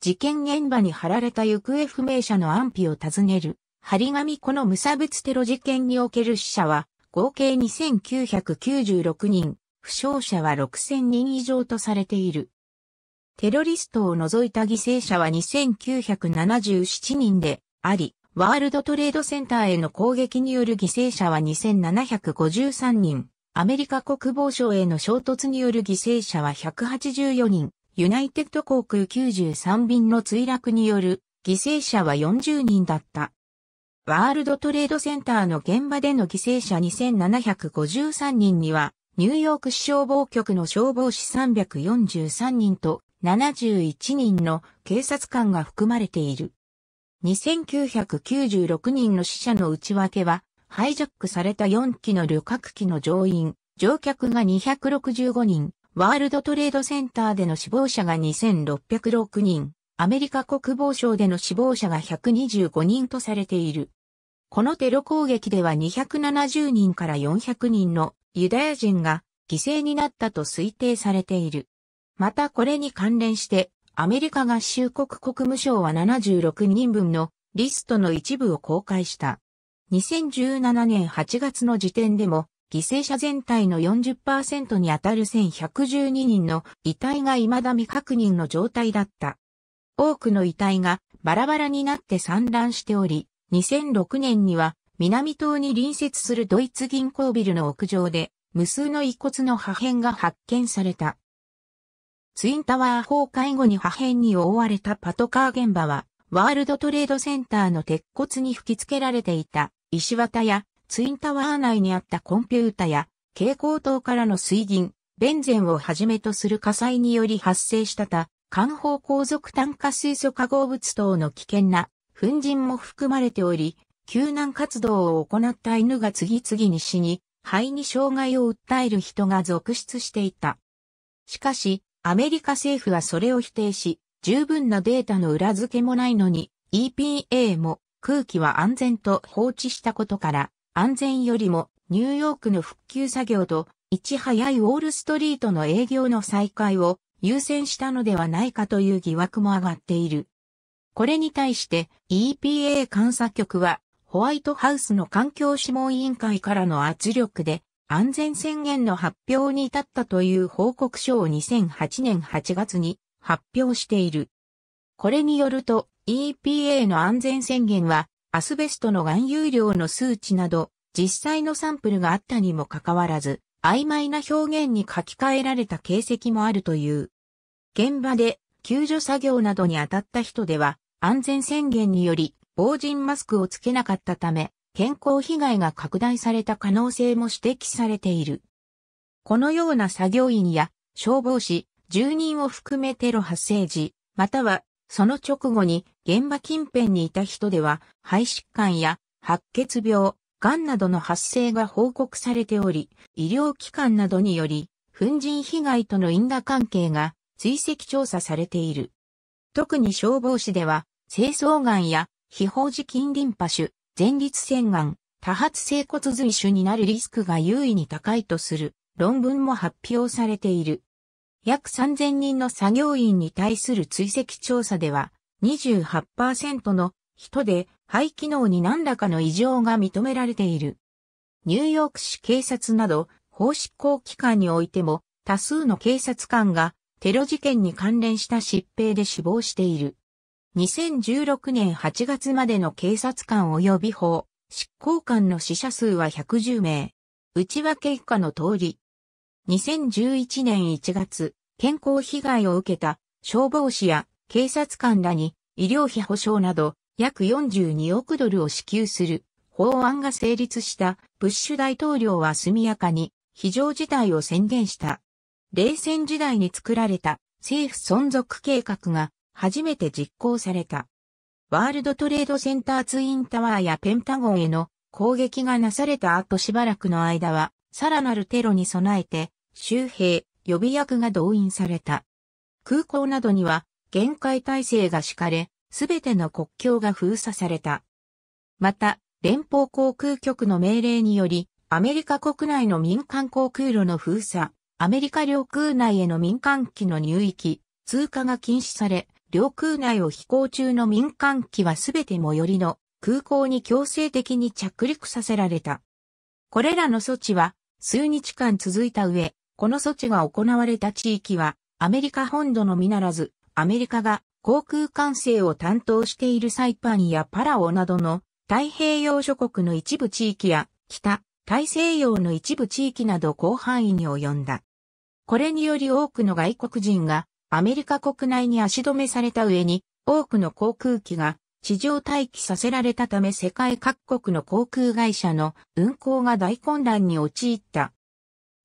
事件現場に貼られた行方不明者の安否を尋ねる、張り紙この無差別テロ事件における死者は、合計2996人、負傷者は6000人以上とされている。テロリストを除いた犠牲者は2977人であり、ワールドトレードセンターへの攻撃による犠牲者は2753人、アメリカ国防省への衝突による犠牲者は184人、ユナイテッド航空93便の墜落による犠牲者は40人だった。ワールドトレードセンターの現場での犠牲者2753人には、ニューヨーク市消防局の消防士343人と71人の警察官が含まれている。2996人の死者の内訳は、ハイジャックされた4機の旅客機の乗員、乗客が265人、ワールドトレードセンターでの死亡者が2606人、アメリカ国防省での死亡者が125人とされている。このテロ攻撃では270人から400人のユダヤ人が犠牲になったと推定されている。またこれに関連して、アメリカ合衆国国務省は76人分のリストの一部を公開した。2017年8月の時点でも、犠牲者全体の40%にあたる1112人の遺体が未だ未確認の状態だった。多くの遺体がバラバラになって散乱しており、2006年には南島に隣接するドイツ銀行ビルの屋上で無数の遺骨の破片が発見された。ツインタワー崩壊後に破片に覆われたパトカー現場は、ワールドトレードセンターの鉄骨に吹き付けられていた石綿やツインタワー内にあったコンピュータや蛍光灯からの水銀、ベンゼンをはじめとする火災により発生したた環方航続炭化水素化合物等の危険な粉塵も含まれており、救難活動を行った犬が次々に死に、肺に障害を訴える人が続出していた。しかし、アメリカ政府はそれを否定し、十分なデータの裏付けもないのに、EPA も空気は安全と放置したことから、安全よりもニューヨークの復旧作業と、いち早いウォールストリートの営業の再開を優先したのではないかという疑惑も上がっている。これに対して EPA 監査局はホワイトハウスの環境諮問委員会からの圧力で安全宣言の発表に至ったという報告書を2008年8月に発表している。これによると EPA の安全宣言はアスベストの含有量の数値など実際のサンプルがあったにもかかわらず曖昧な表現に書き換えられた形跡もあるという。現場で救助作業などに当たった人では安全宣言により防塵マスクをつけなかったため健康被害が拡大された可能性も指摘されている。このような作業員や消防士、住人を含めテロ発生時、またはその直後に現場近辺にいた人では肺疾患や白血病、癌などの発生が報告されており、医療機関などにより、粉塵被害との因果関係が追跡調査されている。特に消防士では、清掃癌や非法時近リンパ腫、前立腺癌、多発性骨髄腫になるリスクが優位に高いとする論文も発表されている。約3000人の作業員に対する追跡調査では、28%の人で肺機能に何らかの異常が認められている。ニューヨーク市警察など法執行機関においても多数の警察官がテロ事件に関連した疾病で死亡している。2016年8月までの警察官及び法、執行官の死者数は110名。内訳以下の通り。2011年1月、健康被害を受けた消防士や警察官らに医療費保障など約42億ドルを支給する法案が成立したブッシュ大統領は速やかに非常事態を宣言した。冷戦時代に作られた政府存続計画が初めて実行された。ワールドトレードセンターツインタワーやペンタゴンへの攻撃がなされた後しばらくの間は、さらなるテロに備えて、周兵、予備役が動員された。空港などには、限界体制が敷かれ、すべての国境が封鎖された。また、連邦航空局の命令により、アメリカ国内の民間航空路の封鎖、アメリカ領空内への民間機の入域、通過が禁止され、領空内を飛行中の民間機はすべて最寄りの空港に強制的に着陸させられた。これらの措置は数日間続いた上、この措置が行われた地域はアメリカ本土のみならず、アメリカが航空管制を担当しているサイパンやパラオなどの太平洋諸国の一部地域や北大西洋の一部地域など広範囲に及んだ。これにより多くの外国人がアメリカ国内に足止めされた上に多くの航空機が地上待機させられたため世界各国の航空会社の運航が大混乱に陥った。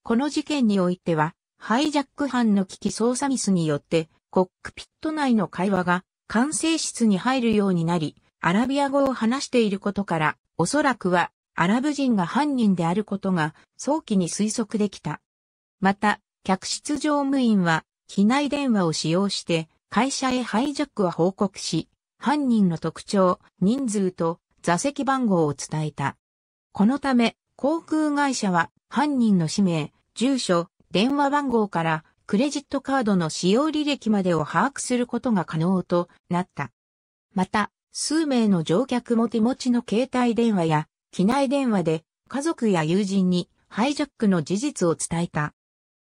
この事件においては、ハイジャック犯の危機操作ミスによって、コックピット内の会話が管制室に入るようになり、アラビア語を話していることから、おそらくはアラブ人が犯人であることが早期に推測できた。また、客室乗務員は機内電話を使用して会社へハイジャックを報告し、犯人の特徴、人数と座席番号を伝えた。このため、航空会社は犯人の氏名、住所、電話番号からクレジットカードの使用履歴までを把握することが可能となった。また、数名の乗客も手持ちの携帯電話や機内電話で家族や友人にハイジャックの事実を伝えた。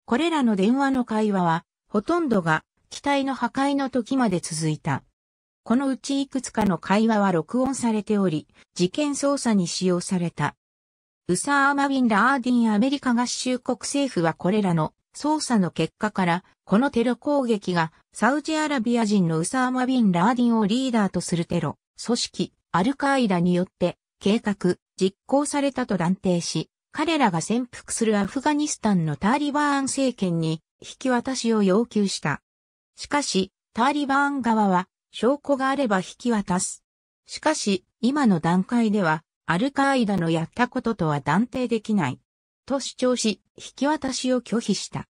これらの電話の会話は、ほとんどが機体の破壊の時まで続いた。このうちいくつかの会話は録音されており、事件捜査に使用された。ウサーマ・ビン・ラーディンアメリカ合衆国政府はこれらの捜査の結果から、このテロ攻撃がサウジアラビア人のウサーマ・ビン・ラーディンをリーダーとするテロ、組織、アルカイダによって計画、実行されたと断定し、彼らが潜伏するアフガニスタンのターリバーン政権に引き渡しを要求した。しかし、ターリバーン側は証拠があれば引き渡す。しかし、今の段階では、アルカイダのやったこととは断定できない。と主張し、引き渡しを拒否した。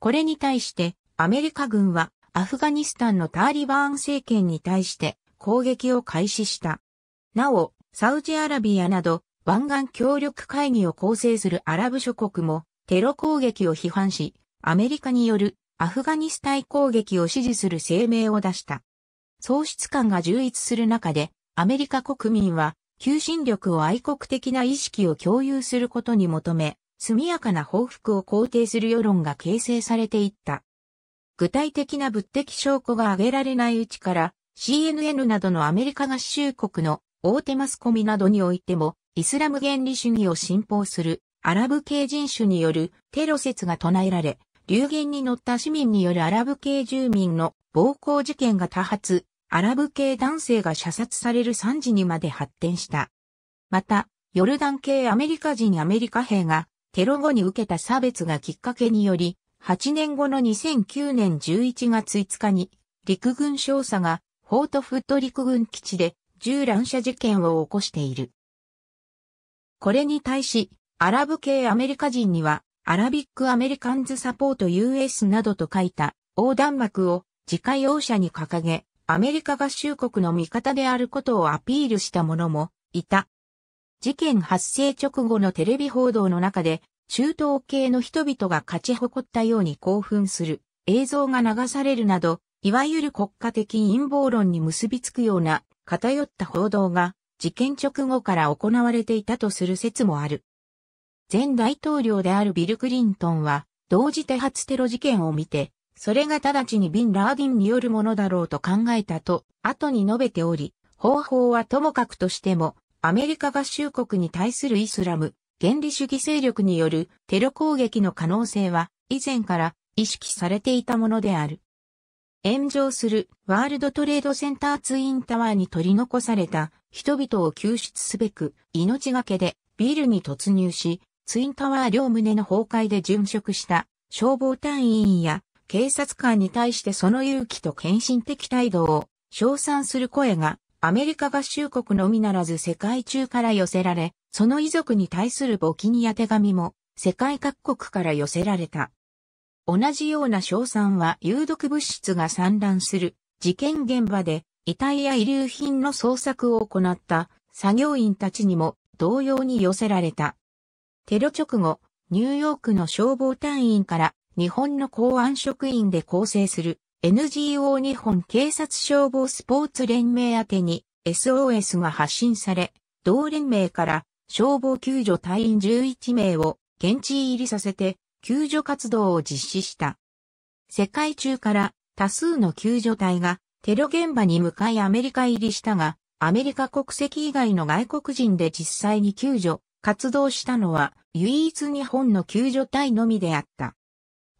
これに対して、アメリカ軍は、アフガニスタンのタリバーン政権に対して攻撃を開始した。なお、サウジアラビアなど、湾岸協力会議を構成するアラブ諸国も、テロ攻撃を批判し、アメリカによるアフガニスタン攻撃を支持する声明を出した。喪失感が充逸する中で、アメリカ国民は、求心力を愛国的な意識を共有することに求め、速やかな報復を肯定する世論が形成されていった。具体的な物的証拠が挙げられないうちから、CNN などのアメリカ合衆国の大手マスコミなどにおいても、イスラム原理主義を信奉するアラブ系人種によるテロ説が唱えられ、流言に乗った市民によるアラブ系住民の暴行事件が多発、アラブ系男性が射殺される惨事にまで発展した。また、ヨルダン系アメリカ人アメリカ兵がテロ後に受けた差別がきっかけにより、8年後の2009年11月5日に、陸軍少佐が、フォートフット陸軍基地で、銃乱射事件を起こしている。これに対し、アラブ系アメリカ人には、アラビック・アメリカンズ・サポート US などと書いた横断幕を自家用車に掲げ、アメリカ合衆国の味方であることをアピールした者もいた。事件発生直後のテレビ報道の中で、中東系の人々が勝ち誇ったように興奮する映像が流されるなど、いわゆる国家的陰謀論に結びつくような偏った報道が事件直後から行われていたとする説もある。前大統領であるビル・クリントンは、同時多発テロ事件を見て、それが直ちにビン・ラーディンによるものだろうと考えたと、後に述べており、方法はともかくとしても、アメリカ合衆国に対するイスラム、原理主義勢力によるテロ攻撃の可能性は以前から意識されていたものである。炎上するワールドトレードセンターツインタワーに取り残された人々を救出すべく命がけでビルに突入し、ツインタワー両胸の崩壊で殉職した消防隊員や警察官に対してその勇気と献身的態度を称賛する声がアメリカ合衆国のみならず世界中から寄せられ、その遺族に対する募金や手紙も世界各国から寄せられた。同じような賞賛は有毒物質が散乱する事件現場で遺体や遺留品の捜索を行った作業員たちにも同様に寄せられた。テロ直後、ニューヨークの消防隊員から日本の公安職員で構成する NGO 日本警察消防スポーツ連盟宛てに SOS が発信され、同連盟から消防救助隊員11名を現地入りさせて救助活動を実施した。世界中から多数の救助隊がテロ現場に向かいアメリカ入りしたが、アメリカ国籍以外の外国人で実際に救助、活動したのは唯一日本の救助隊のみであった。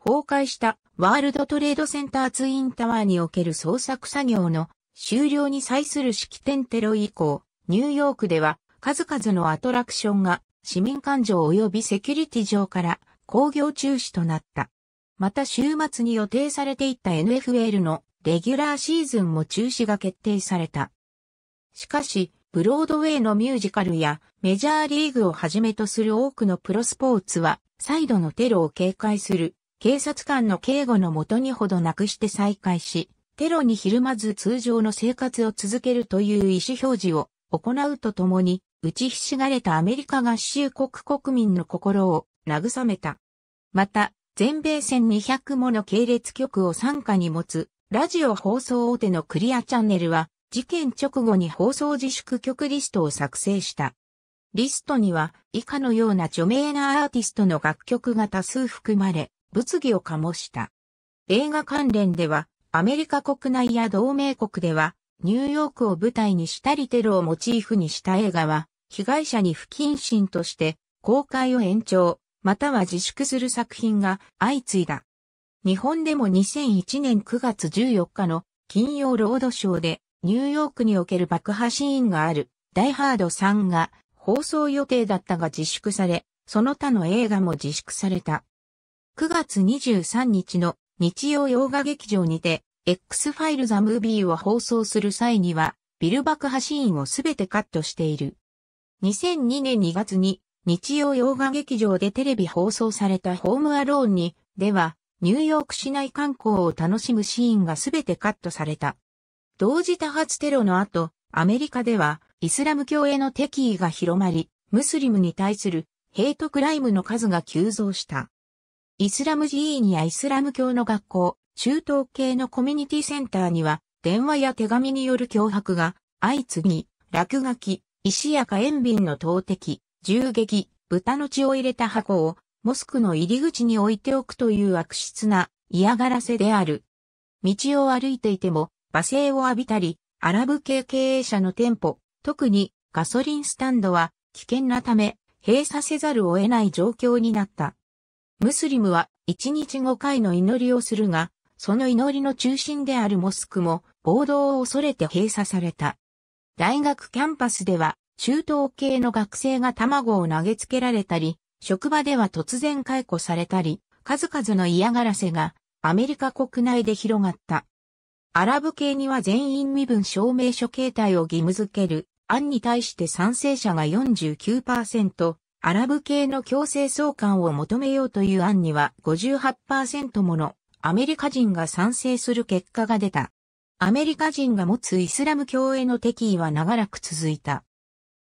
崩壊したワールドトレードセンターツインタワーにおける捜索作業の終了に際する式典テロ以降、ニューヨークでは数々のアトラクションが市民感情及びセキュリティ上から工業中止となった。また週末に予定されていた NFL のレギュラーシーズンも中止が決定された。しかし、ブロードウェイのミュージカルやメジャーリーグをはじめとする多くのプロスポーツは再度のテロを警戒する警察官の警護のもとにほどなくして再開し、テロにひるまず通常の生活を続けるという意思表示を行うとともに、打ちひしがれたアメリカ合衆国国民の心を慰めた。また、全米戦200もの系列局を参加に持つ、ラジオ放送大手のクリアチャンネルは、事件直後に放送自粛局リストを作成した。リストには、以下のような著名なアーティストの楽曲が多数含まれ、物議を醸した。映画関連では、アメリカ国内や同盟国では、ニューヨークを舞台にしたりテロをモチーフにした映画は、被害者に不謹慎として公開を延長、または自粛する作品が相次いだ。日本でも2001年9月14日の金曜ロードショーでニューヨークにおける爆破シーンがあるダイハード3が放送予定だったが自粛され、その他の映画も自粛された。9月23日の日曜洋画劇場にて、X ファイルザムービーを放送する際には、ビル爆破シーンをすべてカットしている。2002年2月に日曜洋画劇場でテレビ放送されたホームアローンに、では、ニューヨーク市内観光を楽しむシーンがすべてカットされた。同時多発テロの後、アメリカではイスラム教への敵意が広まり、ムスリムに対するヘイトクライムの数が急増した。イスラム寺院やイスラム教の学校、中東系のコミュニティセンターには、電話や手紙による脅迫が、相次ぎ、落書き、石や火炎瓶の投擲、銃撃、豚の血を入れた箱を、モスクの入り口に置いておくという悪質な嫌がらせである。道を歩いていても、罵声を浴びたり、アラブ系経営者の店舗、特にガソリンスタンドは危険なため、閉鎖せざるを得ない状況になった。ムスリムは1日5回の祈りをするが、その祈りの中心であるモスクも暴動を恐れて閉鎖された。大学キャンパスでは中東系の学生が卵を投げつけられたり、職場では突然解雇されたり、数々の嫌がらせがアメリカ国内で広がった。アラブ系には全員身分証明書形態を義務付ける案に対して賛成者が49%、アラブ系の強制送還を求めようという案には58%ものアメリカ人が賛成する結果が出た。アメリカ人が持つイスラム教への敵意は長らく続いた。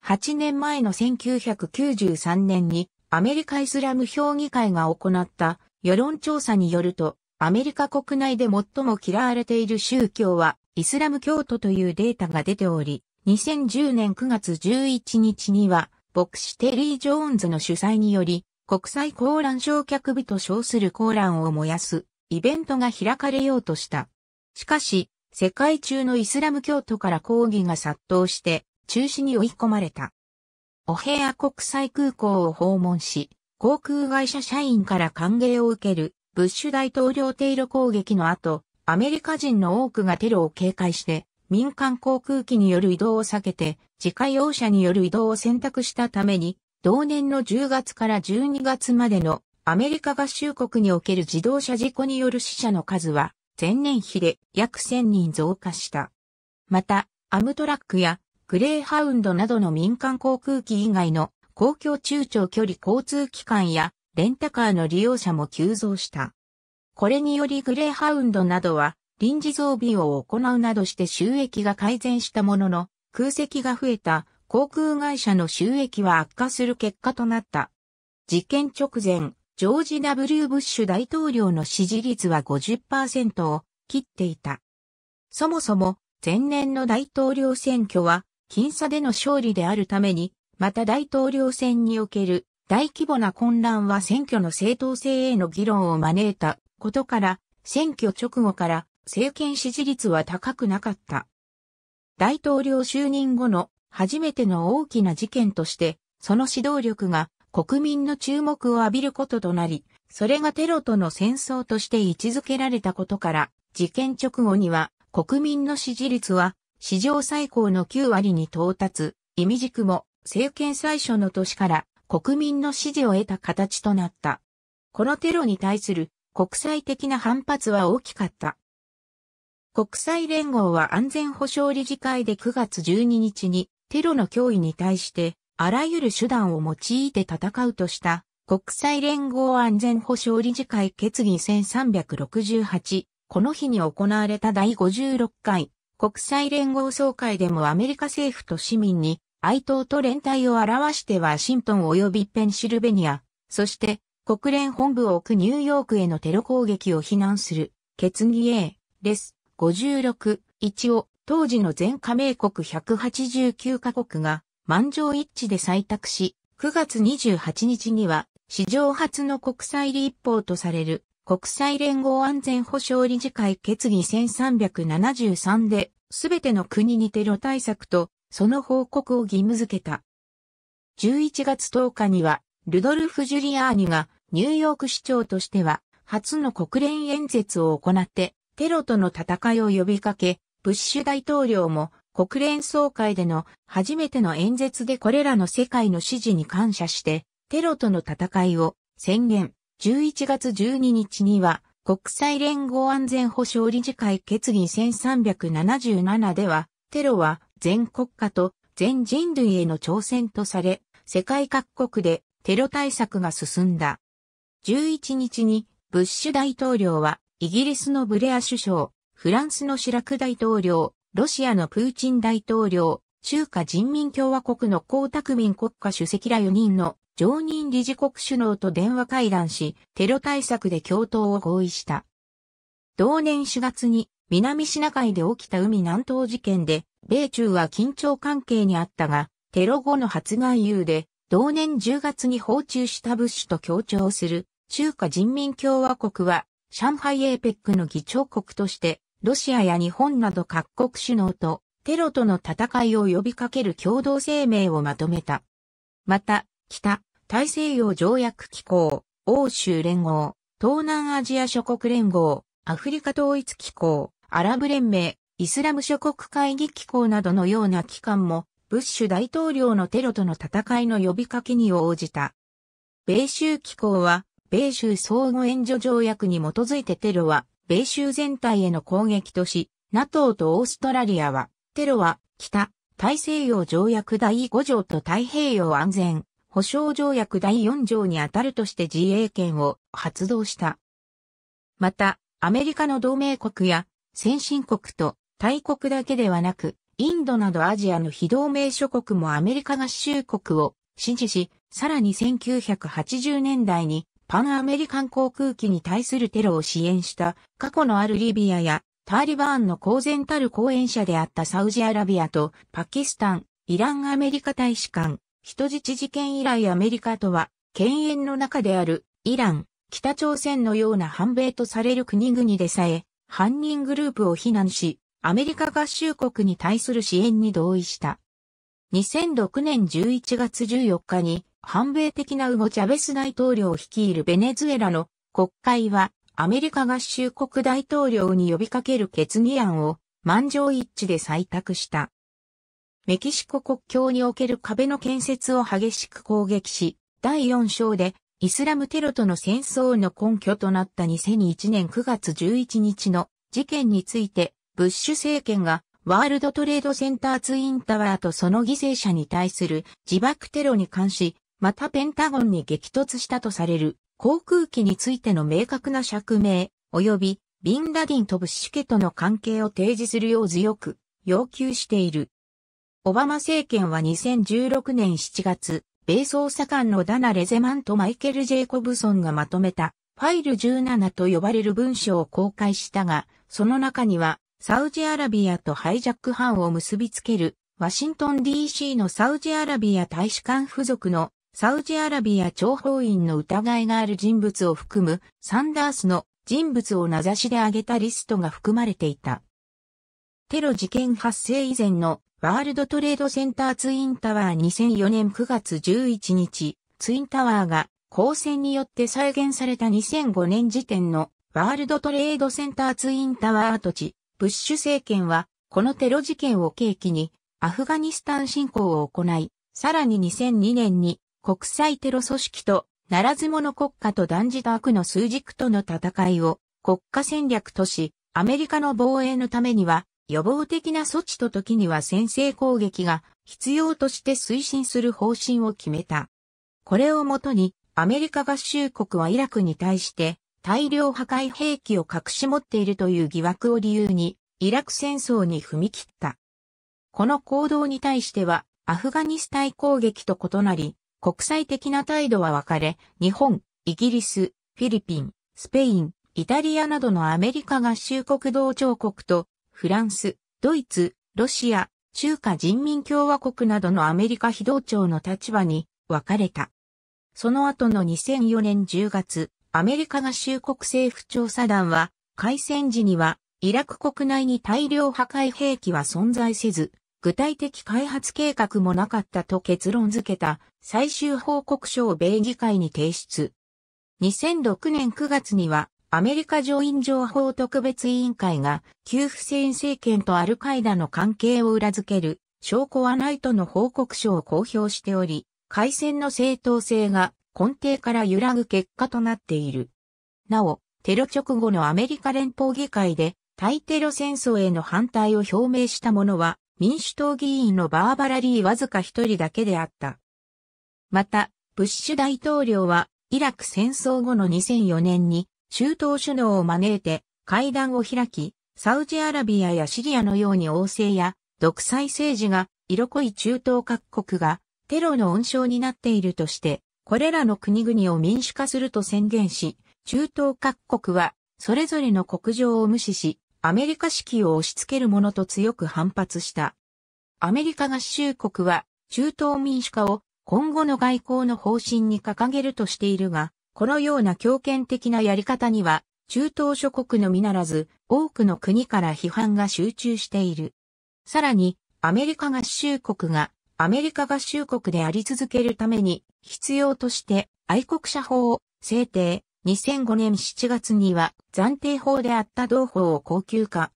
8年前の1993年にアメリカイスラム評議会が行った世論調査によると、アメリカ国内で最も嫌われている宗教はイスラム教徒というデータが出ており、2010年9月11日には牧師テリー・ジョーンズの主催により、国際コーラン焼却日と称するコーランを燃やすイベントが開かれようとした。しかし、世界中のイスラム教徒から抗議が殺到して中止に追い込まれた。オヘア国際空港を訪問し、航空会社社員から歓迎を受けるブッシュ大統領テロ攻撃の後、アメリカ人の多くがテロを警戒して民間航空機による移動を避けて、自家用車による移動を選択したために、同年の10月から12月までのアメリカ合衆国における自動車事故による死者の数は、前年比で約1000人増加した。また、アムトラックやグレーハウンドなどの民間航空機以外の公共中長距離交通機関やレンタカーの利用者も急増した。これによりグレーハウンドなどは臨時増備を行うなどして収益が改善したものの、空席が増えた航空会社の収益は悪化する結果となった。事件直前、ジョージ・ W・ ブッシュ大統領の支持率は50%を切っていた。そもそも前年の大統領選挙は僅差での勝利であるために、また大統領選における大規模な混乱は選挙の正当性への議論を招いたことから、選挙直後から政権支持率は高くなかった。大統領就任後の初めての大きな事件として、その指導力が国民の注目を浴びることとなり、それがテロとの戦争として位置づけられたことから、事件直後には国民の支持率は史上最高の9割に到達、意味軸も政権最初の年から国民の支持を得た形となった。このテロに対する国際的な反発は大きかった。国際連合は安全保障理事会で9月12日にテロの脅威に対してあらゆる手段を用いて戦うとした国際連合安全保障理事会決議1368この日に行われた第56回国際連合総会でもアメリカ政府と市民に哀悼と連帯を表してワシントン及びペンシルベニア、そして国連本部を置くニューヨークへのテロ攻撃を非難する決議 A です。56、1を当時の全加盟国189カ国が満場一致で採択し、9月28日には史上初の国際立法とされる国際連合安全保障理事会決議1373で、すべての国にテロ対策と、その報告を義務付けた。11月10日には、ルドルフ・ジュリアーニがニューヨーク市長としては、初の国連演説を行って、テロとの戦いを呼びかけ、ブッシュ大統領も国連総会での初めての演説でこれらの世界の支持に感謝して、テロとの戦いを宣言。11月12日には国際連合安全保障理事会決議1377では、テロは全国家と全人類への挑戦とされ、世界各国でテロ対策が進んだ。11日にブッシュ大統領はイギリスのブレア首相、フランスのシラク大統領、ロシアのプーチン大統領、中華人民共和国の江沢民国家主席ら4人の常任理事国首脳と電話会談し、テロ対策で共闘を合意した。同年4月に南シナ海で起きた海南東事件で、米中は緊張関係にあったが、テロ後の発外遊で、同年10月に訪中したブッシュと強調する中華人民共和国は上海 APEC の議長国として、ロシアや日本など各国首脳とテロとの戦いを呼びかける共同声明をまとめた。また、北、大西洋条約機構、欧州連合、東南アジア諸国連合、アフリカ統一機構、アラブ連盟、イスラム諸国会議機構などのような機関も、ブッシュ大統領のテロとの戦いの呼びかけに応じた。米州機構は、米州相互援助条約に基づいてテロは、米州全体への攻撃とし、NATO とオーストラリアは、テロは、北、大西洋条約第5条と太平洋安全、保障条約第4条にあたるとして自衛権を発動した。また、アメリカの同盟国や先進国と大国だけではなく、インドなどアジアの非同盟諸国もアメリカ合衆国を支持し、さらに1980年代にパンアメリカン航空機に対するテロを支援した過去のあるリビアやタリバーンの公然たる講演者であったサウジアラビアとパキスタン、イランアメリカ大使館、人質事件以来アメリカとは、犬猿の中であるイラン、北朝鮮のような反米とされる国々でさえ、犯人グループを非難し、アメリカ合衆国に対する支援に同意した。2006年11月14日に反米的なウゴ・チャベス大統領を率いるベネズエラの国会はアメリカ合衆国大統領に呼びかける決議案を満場一致で採択した。メキシコ国境における壁の建設を激しく攻撃し、第4章でイスラムテロとの戦争の根拠となった2001年9月11日の事件について、ブッシュ政権がワールドトレードセンターツインタワーとその犠牲者に対する自爆テロに関し、またペンタゴンに激突したとされる航空機についての明確な釈明、及びビンラディンとブッシュ家との関係を提示するよう強く要求している。オバマ政権は2016年7月、米捜査官のダナ・レゼマンとマイケル・ジェイコブソンがまとめたファイル17と呼ばれる文書を公開したが、その中にはサウジアラビアとハイジャック犯を結びつけるワシントン DC のサウジアラビア大使館付属のサウジアラビア諜報員の疑いがある人物を含むサンダースの人物を名指しで挙げたリストが含まれていた。テロ事件発生以前のワールドトレードセンターツインタワー2004年9月11日、ツインタワーが光線によって再現された2005年時点のワールドトレードセンターツインタワー跡地、ブッシュ政権はこのテロ事件を契機にアフガニスタン侵攻を行い、さらに2002年に国際テロ組織とならず者国家と断じた悪の数軸との戦いを国家戦略とし、アメリカの防衛のためには予防的な措置と時には先制攻撃が必要として推進する方針を決めた。これをもとにアメリカ合衆国はイラクに対して大量破壊兵器を隠し持っているという疑惑を理由にイラク戦争に踏み切った。この行動に対してはアフガニスタン攻撃と異なり国際的な態度は分かれ、日本、イギリス、フィリピン、スペイン、イタリアなどのアメリカ合衆国同調国と、フランス、ドイツ、ロシア、中華人民共和国などのアメリカ非同調の立場に分かれた。その後の2004年10月、アメリカ合衆国政府調査団は、開戦時には、イラク国内に大量破壊兵器は存在せず、具体的開発計画もなかったと結論付けた最終報告書を米議会に提出。2006年9月にはアメリカ上院情報特別委員会が旧付戦政権とアルカイダの関係を裏付ける証拠はないとの報告書を公表しており、開戦の正当性が根底から揺らぐ結果となっている。なお、テロ直後のアメリカ連邦議会で対テロ戦争への反対を表明した者は民主党議員のバーバラ・リーわずか一人だけであった。また、ブッシュ大統領は、イラク戦争後の2004年に、中東首脳を招いて会談を開き、サウジアラビアやシリアのように王政や独裁政治が色濃い中東各国がテロの温床になっているとして、これらの国々を民主化すると宣言し、中東各国はそれぞれの国情を無視し、アメリカ式を押し付けるものと強く反発した。アメリカ合衆国は中東民主化を今後の外交の方針に掲げるとしているが、このような強権的なやり方には中東諸国のみならず多くの国から批判が集中している。さらにアメリカ合衆国がアメリカ合衆国であり続けるために必要として愛国者法を制定、2005年7月には暫定法であった同法を高級化。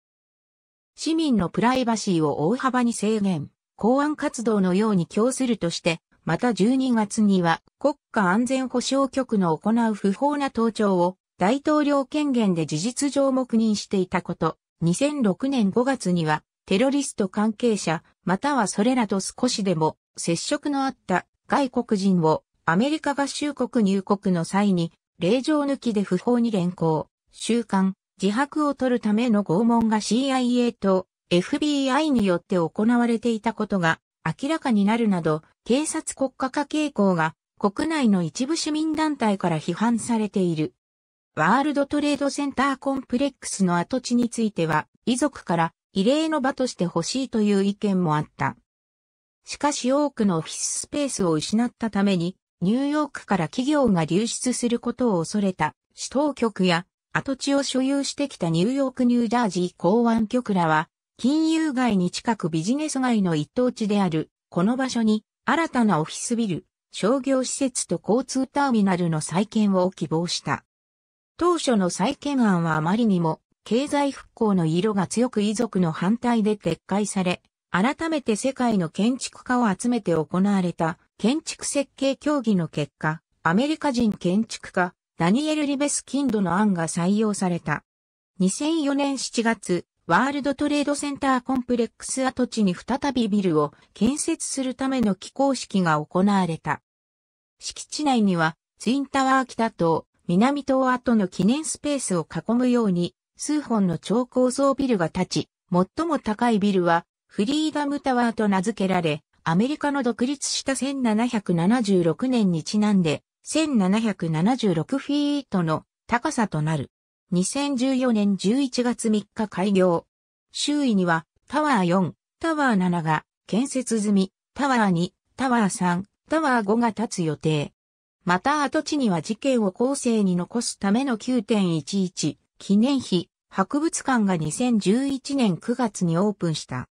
市民のプライバシーを大幅に制限、公安活動のように供するとして、また12月には国家安全保障局の行う不法な盗聴を大統領権限で事実上黙認していたこと、2006年5月にはテロリスト関係者、またはそれらと少しでも接触のあった外国人をアメリカ合衆国入国の際に令状抜きで不法に連行、収監、自白を取るための拷問が CIA と FBI によって行われていたことが明らかになるなど、警察国家化傾向が国内の一部市民団体から批判されている。ワールドトレードセンターコンプレックスの跡地については、遺族から異例の場としてほしいという意見もあった。しかし多くのオフィススペースを失ったために、ニューヨークから企業が流出することを恐れた、市当局や跡地を所有してきたニューヨークニュージャージー港湾局らは、金融街に近くビジネス街の一等地である、この場所に新たなオフィスビル、商業施設と交通ターミナルの再建を希望した。当初の再建案はあまりにも経済復興の色が強く遺族の反対で撤回され、改めて世界の建築家を集めて行われた建築設計協議の結果、アメリカ人建築家、ダニエル・リベス・キンドの案が採用された。2004年7月、ワールドトレードセンターコンプレックス跡地に再びビルを建設するための起工式が行われた。敷地内には、ツインタワー北棟、南棟跡の記念スペースを囲むように、数本の超高層ビルが立ち、最も高いビルは、フリーダムタワーと名付けられ、アメリカの独立した1776年にちなんで、1776フィートの高さとなる。2014年11月3日開業。周囲にはタワー4、タワー7が建設済み、タワー2、タワー3、タワー5が建つ予定。また跡地には事件を後世に残すための9.11記念碑博物館が2011年9月にオープンした。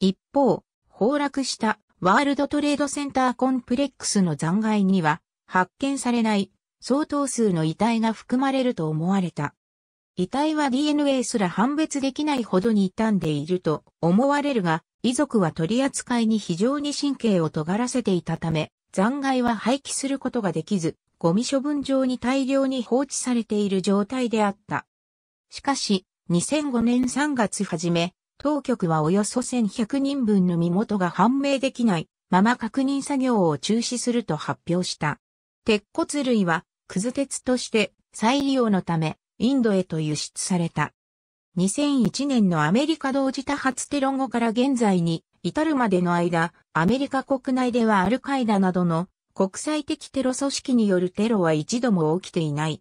一方、崩落したワールドトレードセンターコンプレックスの残骸には発見されない相当数の遺体が含まれると思われた。遺体は DNA すら判別できないほどに傷んでいると思われるが、遺族は取り扱いに非常に神経を尖らせていたため、残骸は廃棄することができず、ゴミ処分場に大量に放置されている状態であった。しかし、2005年3月初め、当局はおよそ1100人分の身元が判明できないまま確認作業を中止すると発表した。鉄骨類は、くず鉄として再利用のため、インドへと輸出された。2001年のアメリカ同時多発テロ後から現在に至るまでの間、アメリカ国内ではアルカイダなどの国際的テロ組織によるテロは一度も起きていない。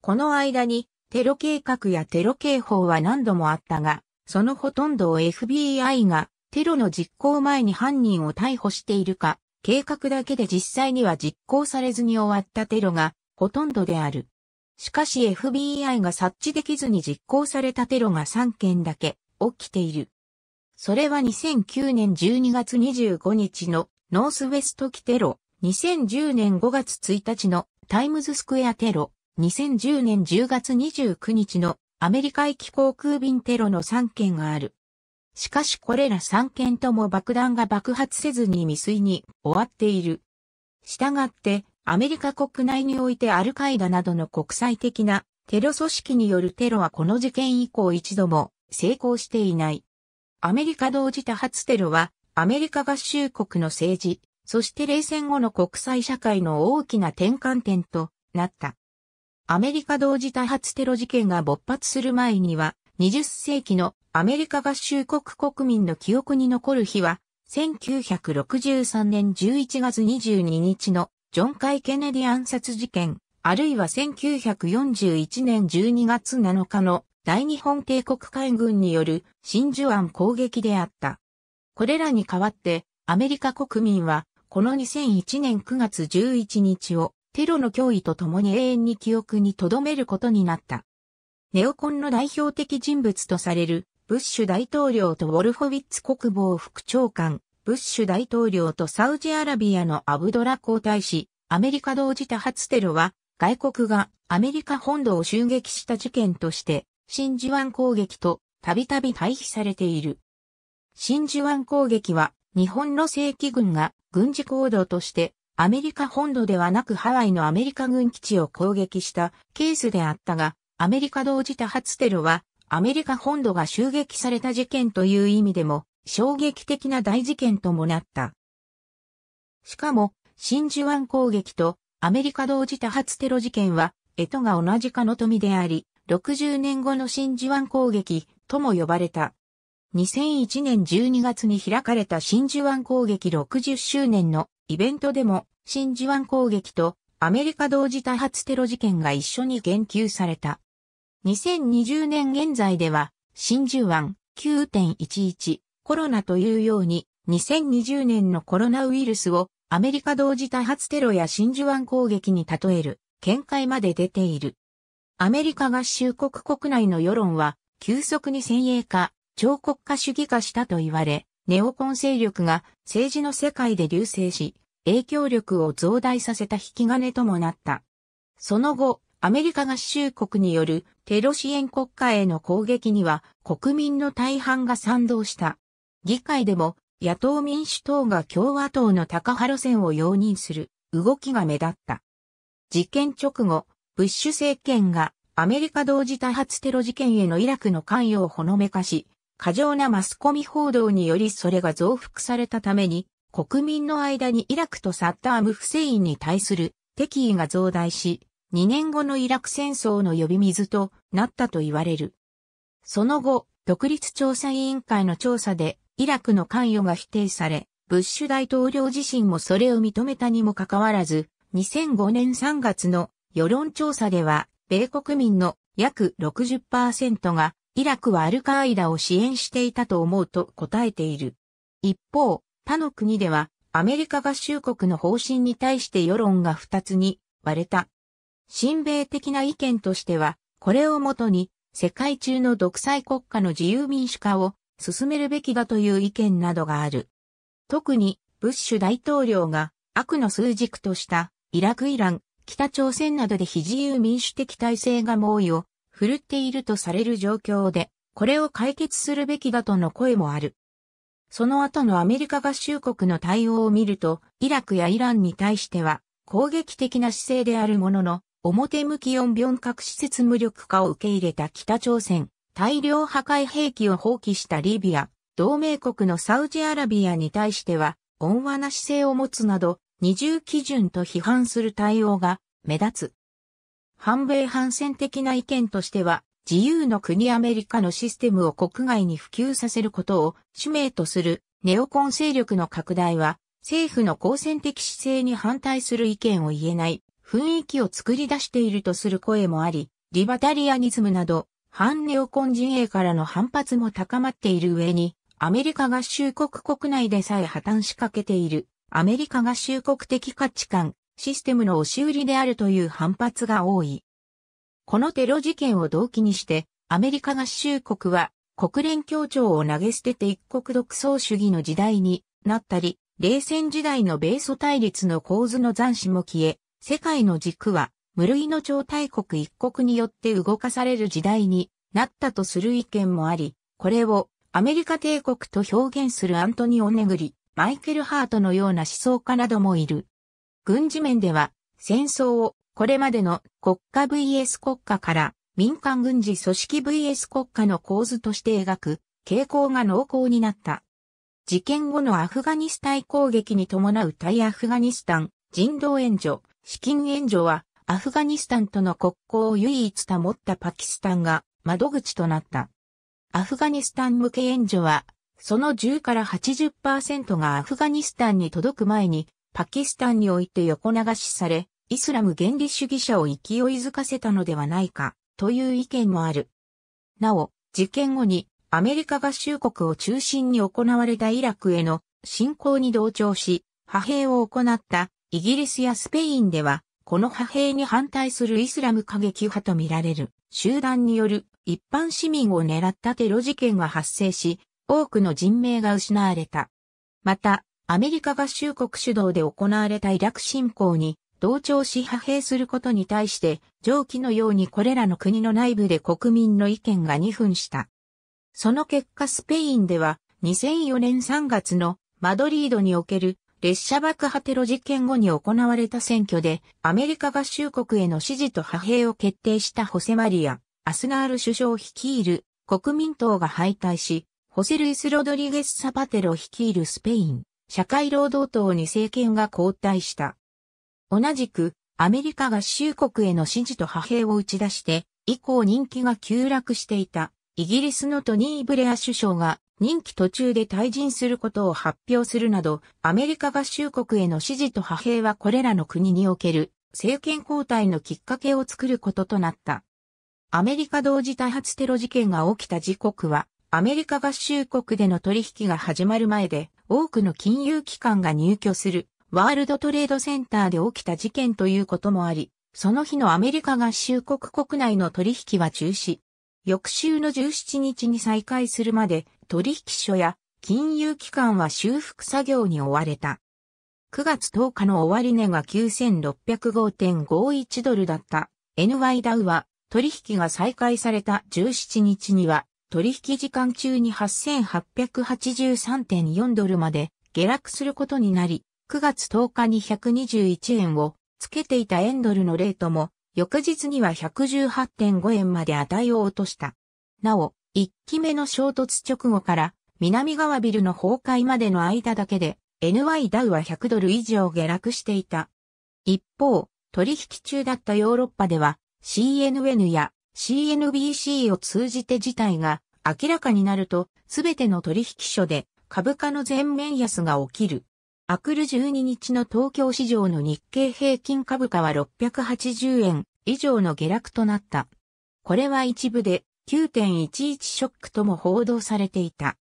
この間にテロ計画やテロ警報は何度もあったが、そのほとんどを FBI がテロの実行前に犯人を逮捕しているか、計画だけで実際には実行されずに終わったテロがほとんどである。しかし FBI が察知できずに実行されたテロが3件だけ起きている。それは2009年12月25日のノースウェスト期テロ、2010年5月1日のタイムズスクエアテロ、2010年10月29日のアメリカ行き航空便テロの3件がある。しかしこれら3件とも爆弾が爆発せずに未遂に終わっている。したがって、アメリカ国内においてアルカイダなどの国際的なテロ組織によるテロはこの事件以降一度も成功していない。アメリカ同時多発テロはアメリカ合衆国の政治、そして冷戦後の国際社会の大きな転換点となった。アメリカ同時多発テロ事件が勃発する前には、20世紀のアメリカ合衆国国民の記憶に残る日は、1963年11月22日のジョン・カイ・ケネディ暗殺事件、あるいは1941年12月7日の大日本帝国海軍による真珠湾攻撃であった。これらに代わって、アメリカ国民は、この2001年9月11日をテロの脅威と共に永遠に記憶に留めることになった。ネオコンの代表的人物とされる、ブッシュ大統領とウォルフォビッツ国防副長官、ブッシュ大統領とサウジアラビアのアブドラ皇太子、アメリカ同時多発テロは、外国がアメリカ本土を襲撃した事件として、真珠湾攻撃とたびたび対比されている。真珠湾攻撃は、日本の正規軍が軍事行動としてアメリカ本土ではなくハワイのアメリカ軍基地を攻撃したケースであったが、アメリカ同時多発テロは、アメリカ本土が襲撃された事件という意味でも、衝撃的な大事件ともなった。しかも、真珠湾攻撃とアメリカ同時多発テロ事件は、江戸が同じかの富であり、60年後の真珠湾攻撃とも呼ばれた。2001年12月に開かれた真珠湾攻撃60周年のイベントでも真珠湾攻撃とアメリカ同時多発テロ事件が一緒に言及された。2020年現在では真珠湾9.11コロナというように2020年のコロナウイルスをアメリカ同時多発テロや真珠湾攻撃に例える見解まで出ている。アメリカ合衆国国内の世論は急速に先鋭化、彫刻家主義化したと言われ、ネオコン勢力が政治の世界で流星し、影響力を増大させた引き金ともなった。その後、アメリカ合衆国によるテロ支援国家への攻撃には国民の大半が賛同した。議会でも野党民主党が共和党の高派路線を容認する動きが目立った。事件直後、ブッシュ政権がアメリカ同時多発テロ事件へのイラクの関与をほのめかし、過剰なマスコミ報道によりそれが増幅されたために、国民の間にイラクとサッターム・フセインに対する敵意が増大し、2年後のイラク戦争の呼び水となったと言われる。その後、独立調査委員会の調査で、イラクの関与が否定され、ブッシュ大統領自身もそれを認めたにもかかわらず、2005年3月の世論調査では、米国民の約60%がイラクはアルカーイダを支援していたと思うと答えている。一方、他の国では、アメリカ合衆国の方針に対して世論が二つに割れた。親米的な意見としては、これをもとに、世界中の独裁国家の自由民主化を進めるべきだという意見などがある。特に、ブッシュ大統領が悪の数軸としたイラク・イラン、北朝鮮などで非自由民主的体制が猛威を振るっているとされる状況で、これを解決するべきだとの声もある。その後のアメリカ合衆国の対応を見ると、イラクやイランに対しては、攻撃的な姿勢であるものの、表向き4病核施設無力化を受け入れた北朝鮮、大量破壊兵器を放棄したリビア、同盟国のサウジアラビアに対しては、温和な姿勢を持つなど、二重基準と批判する対応が目立つ。反米反戦的な意見としては、自由の国アメリカのシステムを国外に普及させることを使命とするネオコン勢力の拡大は、政府の公選的姿勢に反対する意見を言えない雰囲気を作り出しているとする声もあり、リバタリアニズムなど、反ネオコン陣営からの反発も高まっている上に、アメリカ合衆国国内でさえ破綻しかけている、アメリカ合衆国的価値観、システムの押し売りであるという反発が多い。このテロ事件を動機にして、アメリカ合衆国は国連協調を投げ捨てて一国独創主義の時代になったり、冷戦時代の米ソ対立の構図の残滓も消え、世界の軸は無類の超大国一国によって動かされる時代になったとする意見もあり、これをアメリカ帝国と表現するアントニオ・ネグリ、マイケル・ハートのような思想家などもいる。軍事面では、戦争をこれまでの国家 VS 国家から民間軍事組織 VS 国家の構図として描く傾向が濃厚になった。事件後のアフガニスタ攻撃に伴う対アフガニスタン人道援助、資金援助はアフガニスタンとの国交を唯一保ったパキスタンが窓口となった。アフガニスタン向け援助は、その10から80%がアフガニスタンに届く前にパキスタンにおいて横流しされ、イスラム原理主義者を勢いづかせたのではないか、という意見もある。なお、事件後にアメリカ合衆国を中心に行われたイラクへの侵攻に同調し、派兵を行ったイギリスやスペインでは、この派兵に反対するイスラム過激派とみられる集団による一般市民を狙ったテロ事件が発生し、多くの人命が失われた。また、アメリカ合衆国主導で行われたイラク侵攻に同調し派兵することに対して、上記のようにこれらの国の内部で国民の意見が2分した。その結果スペインでは2004年3月のマドリードにおける列車爆破テロ事件後に行われた選挙でアメリカ合衆国への支持と派兵を決定したホセマリア、アスナール首相率いる国民党が敗退し、ホセルイス・ロドリゲス・サパテロ率いるスペイン社会労働党に政権が交代した。同じく、アメリカ合衆国への支持と派兵を打ち出して、以降人気が急落していた、イギリスのトニー・ブレア首相が、任期途中で退陣することを発表するなど、アメリカ合衆国への支持と派兵はこれらの国における政権交代のきっかけを作ることとなった。アメリカ同時多発テロ事件が起きた時刻は、アメリカ合衆国での取引が始まる前で、多くの金融機関が入居するワールドトレードセンターで起きた事件ということもあり、その日のアメリカ合衆国国内の取引は中止。翌週の17日に再開するまで取引所や金融機関は修復作業に追われた。9月10日の終値が9605.51ドルだった NY ダウは取引が再開された17日には取引時間中に8883.4ドルまで下落することになり、9月10日に121円をつけていた円ドルのレートも、翌日には118.5円まで値を落とした。なお、1期目の衝突直後から南側ビルの崩壊までの間だけで NY ダウは100ドル以上下落していた。一方、取引中だったヨーロッパでは CNN や CNBC を通じて事態が明らかになると、すべての取引所で株価の全面安が起きる。アクル12日の東京市場の日経平均株価は680円以上の下落となった。これは一部で9.11ショックとも報道されていた。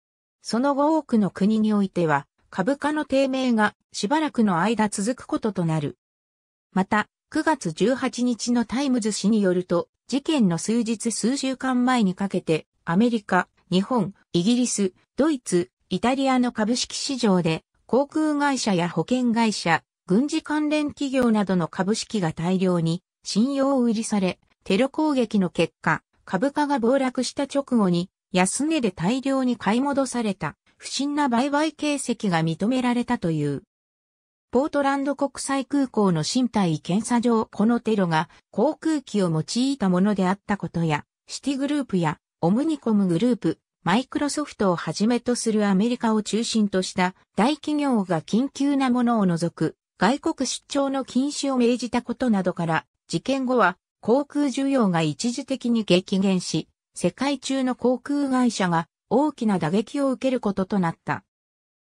その後多くの国においては株価の低迷がしばらくの間続くこととなる。また、9月18日のタイムズ紙によると、事件の数日数週間前にかけて、アメリカ、日本、イギリス、ドイツ、イタリアの株式市場で、航空会社や保険会社、軍事関連企業などの株式が大量に信用を売りされ、テロ攻撃の結果、株価が暴落した直後に安値で大量に買い戻された不審な売買形跡が認められたという。ポートランド国際空港の身体検査場このテロが航空機を用いたものであったことや、シティグループやオムニコムグループ、マイクロソフトをはじめとするアメリカを中心とした大企業が緊急なものを除く外国出張の禁止を命じたことなどから、事件後は航空需要が一時的に激減し、世界中の航空会社が大きな打撃を受けることとなった。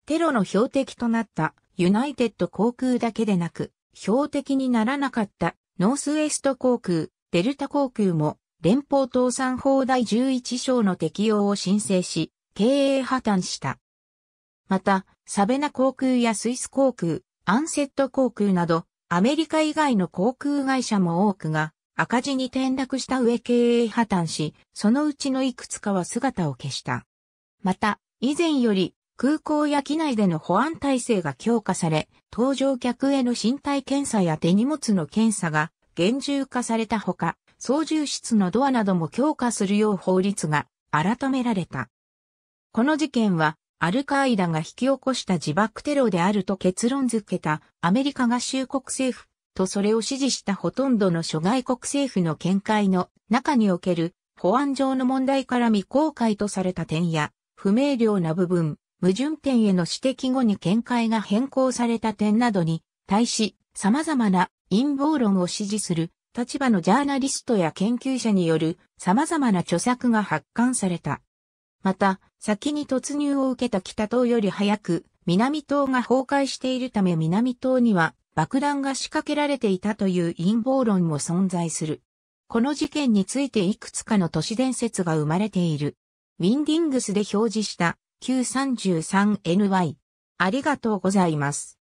テロの標的となったユナイテッド航空だけでなく、標的にならなかったノースウェスト航空、デルタ航空も連邦倒産法第11章の適用を申請し、経営破綻した。また、サベナ航空やスイス航空、アンセット航空など、アメリカ以外の航空会社も多くが赤字に転落した上経営破綻し、そのうちのいくつかは姿を消した。また、以前より空港や機内での保安体制が強化され、搭乗客への身体検査や手荷物の検査が厳重化されたほか、操縦室のドアなども強化するよう法律が改められた。この事件は、アルカイダが引き起こした自爆テロであると結論づけたアメリカ合衆国政府とそれを支持したほとんどの諸外国政府の見解の中における保安上の問題から未公開とされた点や不明瞭な部分、矛盾点への指摘後に見解が変更された点などに対し様々な陰謀論を支持する立場のジャーナリストや研究者による様々な著作が発刊された。また、先に突入を受けた北東より早く、南東が崩壊しているため南東には爆弾が仕掛けられていたという陰謀論も存在する。この事件についていくつかの都市伝説が生まれている。ウィンディングスで表示した 933NY。ありがとうございます。